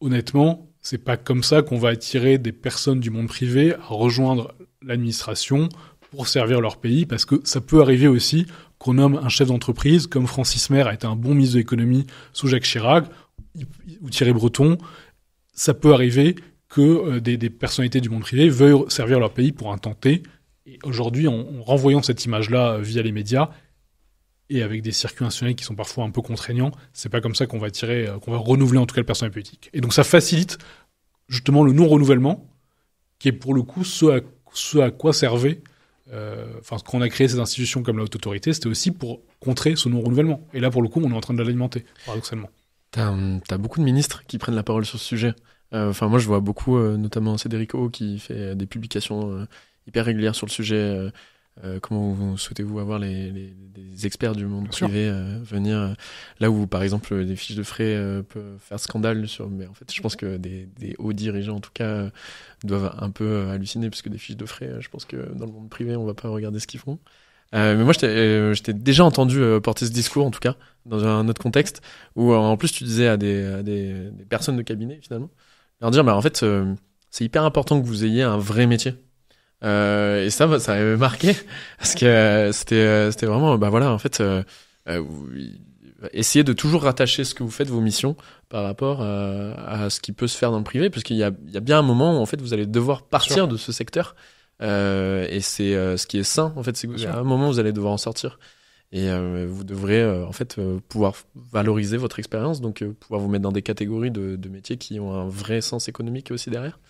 honnêtement, c'est pas comme ça qu'on va attirer des personnes du monde privé à rejoindre l'administration pour servir leur pays, parce que ça peut arriver aussi qu'on nomme un chef d'entreprise, comme Francis Maire a été un bon ministre de l'économie sous Jacques Chirac ou Thierry Breton, ça peut arriver que euh, des, personnalités du monde privé veuillent servir leur pays pour un tenté. Et aujourd'hui, en, renvoyant cette image-là euh, via les médias et avec des circuits institutionnels qui sont parfois un peu contraignants, c'est pas comme ça qu'on va tirer, euh, qu'on va renouveler en tout cas le personnel politique. Et donc ça facilite justement le non-renouvellement, qui est pour le coup ce à quoi servait euh, enfin, on qu'on a créé ces institutions comme la haute autorité, c'était aussi pour contrer ce non-renouvellement. Et là, pour le coup, on est en train de l'alimenter, paradoxalement. T'as euh, as beaucoup de ministres qui prennent la parole sur ce sujet. Euh, enfin, moi, je vois beaucoup, notamment Cédric O, qui fait des publications hyper régulières sur le sujet euh, comment souhaitez-vous avoir les, experts du monde privé euh, venir euh, là où, par exemple, des fiches de frais peuvent faire scandale sur. Mais en fait, je pense que des, hauts dirigeants, en tout cas, doivent un peu halluciner parce que des fiches de frais, je pense que dans le monde privé, on va pas regarder ce qu'ils font. mais moi, j'étais t'ai déjà entendu porter ce discours, en tout cas, dans un autre contexte, où en plus tu disais à des, des, des personnes de cabinet, finalement, leur dire, mais bah, en fait, c'est hyper important que vous ayez un vrai métier euh, et ça, bah, ça m'avait marqué parce que euh, c'était, euh, c'était vraiment, bah voilà, en fait, euh, euh de toujours rattacher ce que vous faites, vos missions, par rapport à ce qui peut se faire dans le privé, parce qu'il y a, il y a bien un moment où en fait vous allez devoir partir de ce secteur. et c'est ce qui est sain, en fait, c'est un moment vous allez devoir en sortir. Et vous devrez en fait pouvoir valoriser votre expérience, donc pouvoir vous mettre dans des catégories de, de métiers qui ont un vrai sens économique aussi derrière.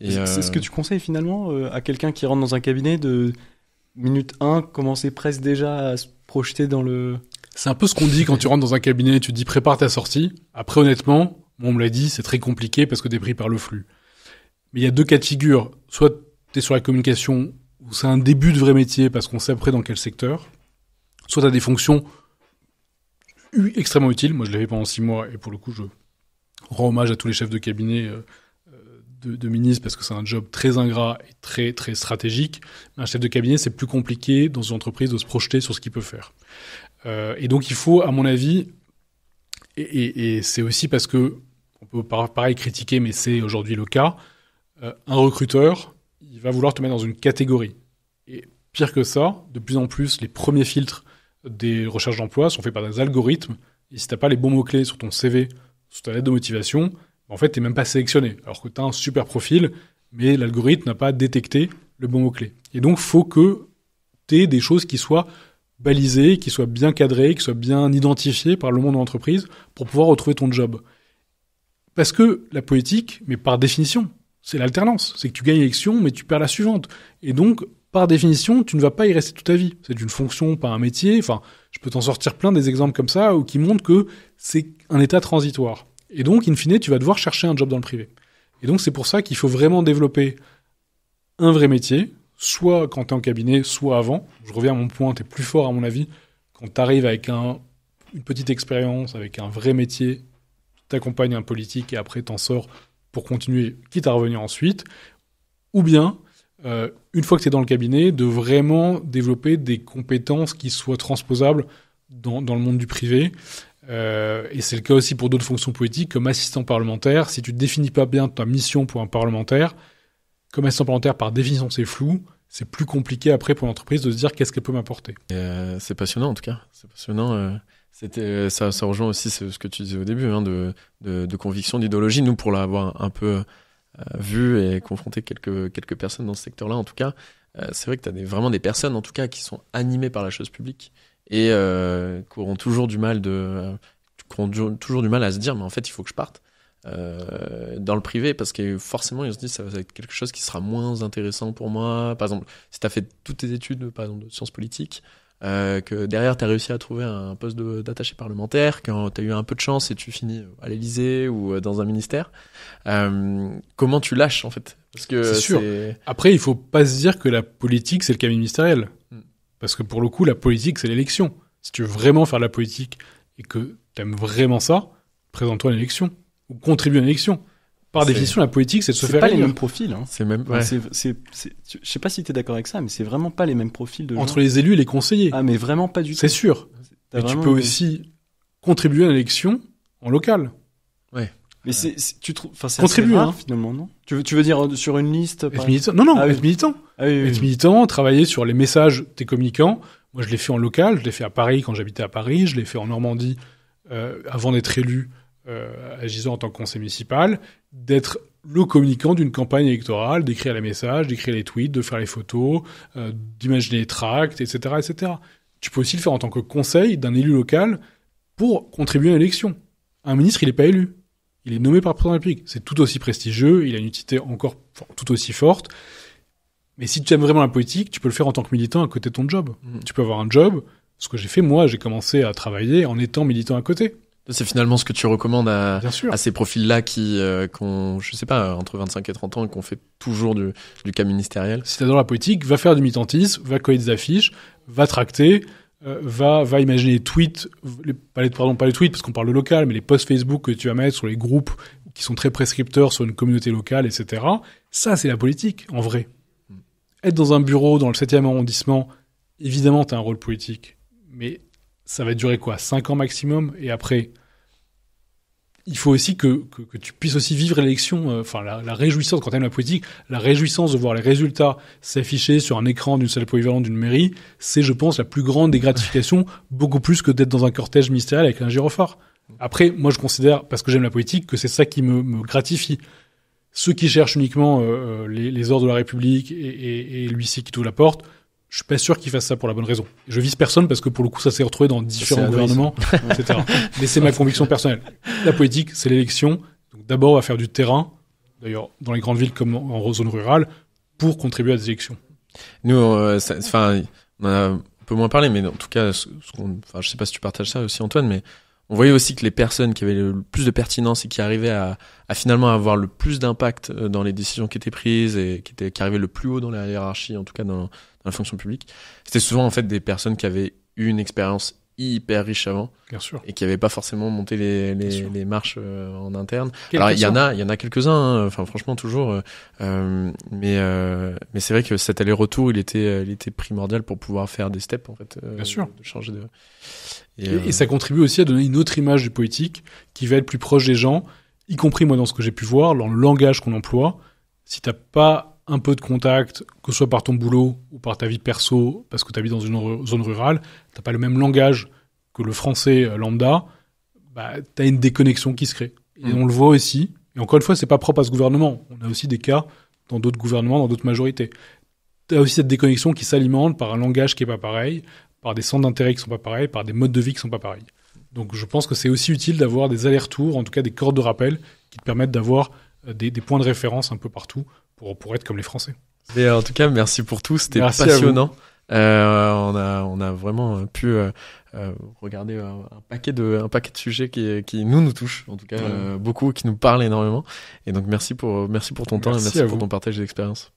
C'est ce que euh, tu conseilles finalement euh, à quelqu'un qui rentre dans un cabinet de minute 1, commencer presque déjà à se projeter dans le... C'est un peu ce qu'on dit quand tu rentres dans un cabinet, tu dis prépare ta sortie. Après honnêtement, on me l'a dit, c'est très compliqué parce que t'es pris par le flux. Mais il y a deux cas de figure. Soit t'es sur la communication où c'est un début de vrai métier parce qu'on sait après dans quel secteur. Soit t'as des fonctions extrêmement utiles. Moi, je l'avais pendant six mois et pour le coup, je rends hommage à tous les chefs de cabinet euh, de, ministre parce que c'est un job très ingrat et très, très stratégique. Un chef de cabinet, c'est plus compliqué dans une entreprise de se projeter sur ce qu'il peut faire. Euh, et donc, il faut, à mon avis, et, c'est aussi parce que, on peut pareil critiquer, mais c'est aujourd'hui le cas, euh, un recruteur, il va vouloir te mettre dans une catégorie. Et pire que ça, de plus en plus, les premiers filtres des recherches d'emploi sont faits par des algorithmes. Et si tu n'as pas les bons mots-clés sur ton CV, sur ta lettre de motivation, en fait, tu n'es même pas sélectionné, alors que tu as un super profil, mais l'algorithme n'a pas détecté le bon mot-clé. Et donc, faut que tu aies des choses qui soient balisées, qui soient bien cadrées, qui soient bien identifiées par le monde de l'entreprise pour pouvoir retrouver ton job. Parce que la politique, mais par définition, c'est l'alternance. C'est que tu gagnes l'élection, mais tu perds la suivante. Et donc, par définition, tu ne vas pas y rester toute ta vie. C'est une fonction, pas un métier. Enfin, je peux t'en sortir plein des exemples comme ça ou qui montrent que c'est un état transitoire. Et donc, in fine, tu vas devoir chercher un job dans le privé. Et donc, c'est pour ça qu'il faut vraiment développer un vrai métier, soit quand tu es en cabinet, soit avant. Je reviens à mon point, tu es plus fort, à mon avis, quand tu arrives avec une petite expérience, avec un vrai métier, t'accompagnes un politique et après en sors pour continuer, quitte à revenir ensuite. Ou bien, euh, une fois que tu es dans le cabinet, de vraiment développer des compétences qui soient transposables dans le monde du privé. Euh, et c'est le cas aussi pour d'autres fonctions politiques, comme assistant parlementaire. Si tu ne définis pas bien ta mission pour un parlementaire, comme assistant parlementaire, par définition, c'est flou. C'est plus compliqué après pour l'entreprise de se dire qu'est-ce qu'elle peut m'apporter. Euh, c'est passionnant en tout cas. C'est passionnant. Euh, c'était, ça, rejoint aussi ce, que tu disais au début, hein, de, conviction, d'idéologie. Nous, pour l'avoir un peu vu et confronté quelques, personnes dans ce secteur-là, en tout cas, c'est vrai que tu as vraiment des personnes, en tout cas, qui sont animées par la chose publique et euh, qui auront toujours du mal de euh, qui toujours du mal à se dire mais en fait il faut que je parte euh, dans le privé parce que forcément ils se disent ça va être quelque chose qui sera moins intéressant pour moi par exemple si tu as fait toutes tes études par exemple de sciences politiques euh, que derrière tu as réussi à trouver un poste d'attaché parlementaire quand tu as eu un peu de chance et tu finis à l'Élysée ou euh, dans un ministère euh, comment tu lâches en fait parce que c'est sûr après il faut pas se dire que la politique c'est le cabinet ministériel parce que pour le coup, la politique, c'est l'élection. Si tu veux vraiment faire de la politique et que tu aimes vraiment ça, présente-toi à l'élection ou contribue à l'élection. Par définition, la politique, c'est de se faire. C'est pas les mêmes profils. Hein. C'est même. Je sais pas si tu es d'accord avec ça, mais c'est vraiment pas les mêmes profils de. Entre les élus et les conseillers. Ah, mais vraiment pas du tout. C'est sûr. Mais tu peux aussi contribuer à l'élection en local. Ouais. Mais c'est, tu trouves, enfin, hein. finalement, non tu veux, tu veux dire euh, sur une liste Non, non, ah, militant. Ah être militant, travailler sur les messages des communicants. Moi, je l'ai fait en local, je l'ai fait à Paris quand j'habitais à Paris, je l'ai fait en Normandie euh, avant d'être élu, euh, agissant en tant que conseil municipal, d'être le communicant d'une campagne électorale, d'écrire les messages, d'écrire les tweets, de faire les photos, euh, d'imaginer les tracts, etc., etc. Tu peux aussi le faire en tant que conseil d'un élu local pour contribuer à l'élection. Un ministre, il n'est pas élu. Il est nommé par le président de la République. C'est tout aussi prestigieux, il a une utilité encore tout aussi forte. Mais si tu aimes vraiment la politique, tu peux le faire en tant que militant à côté de ton job. Mm. Tu peux avoir un job. Ce que j'ai fait, moi, j'ai commencé à travailler en étant militant à côté. C'est finalement ce que tu recommandes à, ces profils-là euh, qui, ont, je sais pas, entre 25 et 30 ans et qu'on fait toujours du, cas ministériel. Si t'adores la politique, va faire du militantisme, va coller des affiches, va tracter, euh, va, va imaginer les tweets, pas les, pardon, pas les tweets parce qu'on parle de local, mais les posts Facebook que tu vas mettre sur les groupes qui sont très prescripteurs sur une communauté locale, etc. Ça, c'est la politique, en vrai être dans un bureau dans le 7e arrondissement, évidemment, tu as un rôle politique. Mais ça va durer quoi 5 ans maximum Et après, il faut aussi que, tu puisses aussi vivre l'élection, euh, enfin la, réjouissance, quand tu aimes la politique, la réjouissance de voir les résultats s'afficher sur un écran d'une salle polyvalente d'une mairie, c'est, je pense, la plus grande des gratifications, beaucoup plus que d'être dans un cortège ministériel avec un gyrophare. Après, moi, je considère, parce que j'aime la politique, que c'est ça qui me, me gratifie. Ceux qui cherchent uniquement euh, euh, les, les, ordres de la République et, et, et l'huissier qui ouvre la porte, je suis pas sûr qu'ils fassent ça pour la bonne raison. Je vise personne parce que pour le coup, ça s'est retrouvé dans différents gouvernements, etc. Mais c'est ma conviction personnelle. La politique, c'est l'élection. D'abord, on va faire du terrain, d'ailleurs, dans les grandes villes comme en zone rurale, pour contribuer à des élections. Nous, euh, enfin, on en a un peu moins parlé, mais en tout cas, ce, enfin, je sais pas si tu partages ça aussi, Antoine, mais on voyait aussi que les personnes qui avaient le plus de pertinence et qui arrivaient à, à finalement avoir le plus d'impact euh, dans les décisions qui étaient prises et qui, étaient, qui arrivaient le plus haut dans la hiérarchie, en tout cas dans, la fonction publique, c'était souvent en fait des personnes qui avaient eu une expérience hyper riche avant Bien sûr. et qui n'avaient pas forcément monté les, les, les marches euh, en interne. Alors il y en a, il y en a quelques-uns. Hein, enfin franchement toujours, euh, mais mais c'est vrai que cet aller-retour, il était il était primordial pour pouvoir faire des steps en fait. Bien sûr. De changer de. Et, ça contribue aussi à donner une autre image du politique qui va être plus proche des gens, y compris moi dans ce que j'ai pu voir, dans le langage qu'on emploie. Si t'as pas un peu de contact, que ce soit par ton boulot ou par ta vie perso, parce que tu habites dans une zone rurale, t'as pas le même langage que le français euh, lambda, bah, tu as une déconnexion qui se crée. Et mm. on le voit aussi. Et encore une fois, c'est pas propre à ce gouvernement. On a aussi des cas dans d'autres gouvernements, dans d'autres majorités. Tu as aussi cette déconnexion qui s'alimente par un langage qui est pas pareil, par des centres d'intérêt qui sont pas pareils, par des modes de vie qui sont pas pareils. Donc je pense que c'est aussi utile d'avoir des allers-retours, en tout cas des cordes de rappel, qui te permettent d'avoir euh, des, points de référence un peu partout pour, pour être comme les Français. Et en tout cas, merci pour tout, c'était passionnant. Euh, on, a, on a vraiment euh, pu regarder un, paquet de, un paquet de sujets qui, qui nous, nous touchent, en tout cas beaucoup, qui nous parlent énormément. Et donc merci pour, merci pour ton temps et merci pour ton partage d'expérience.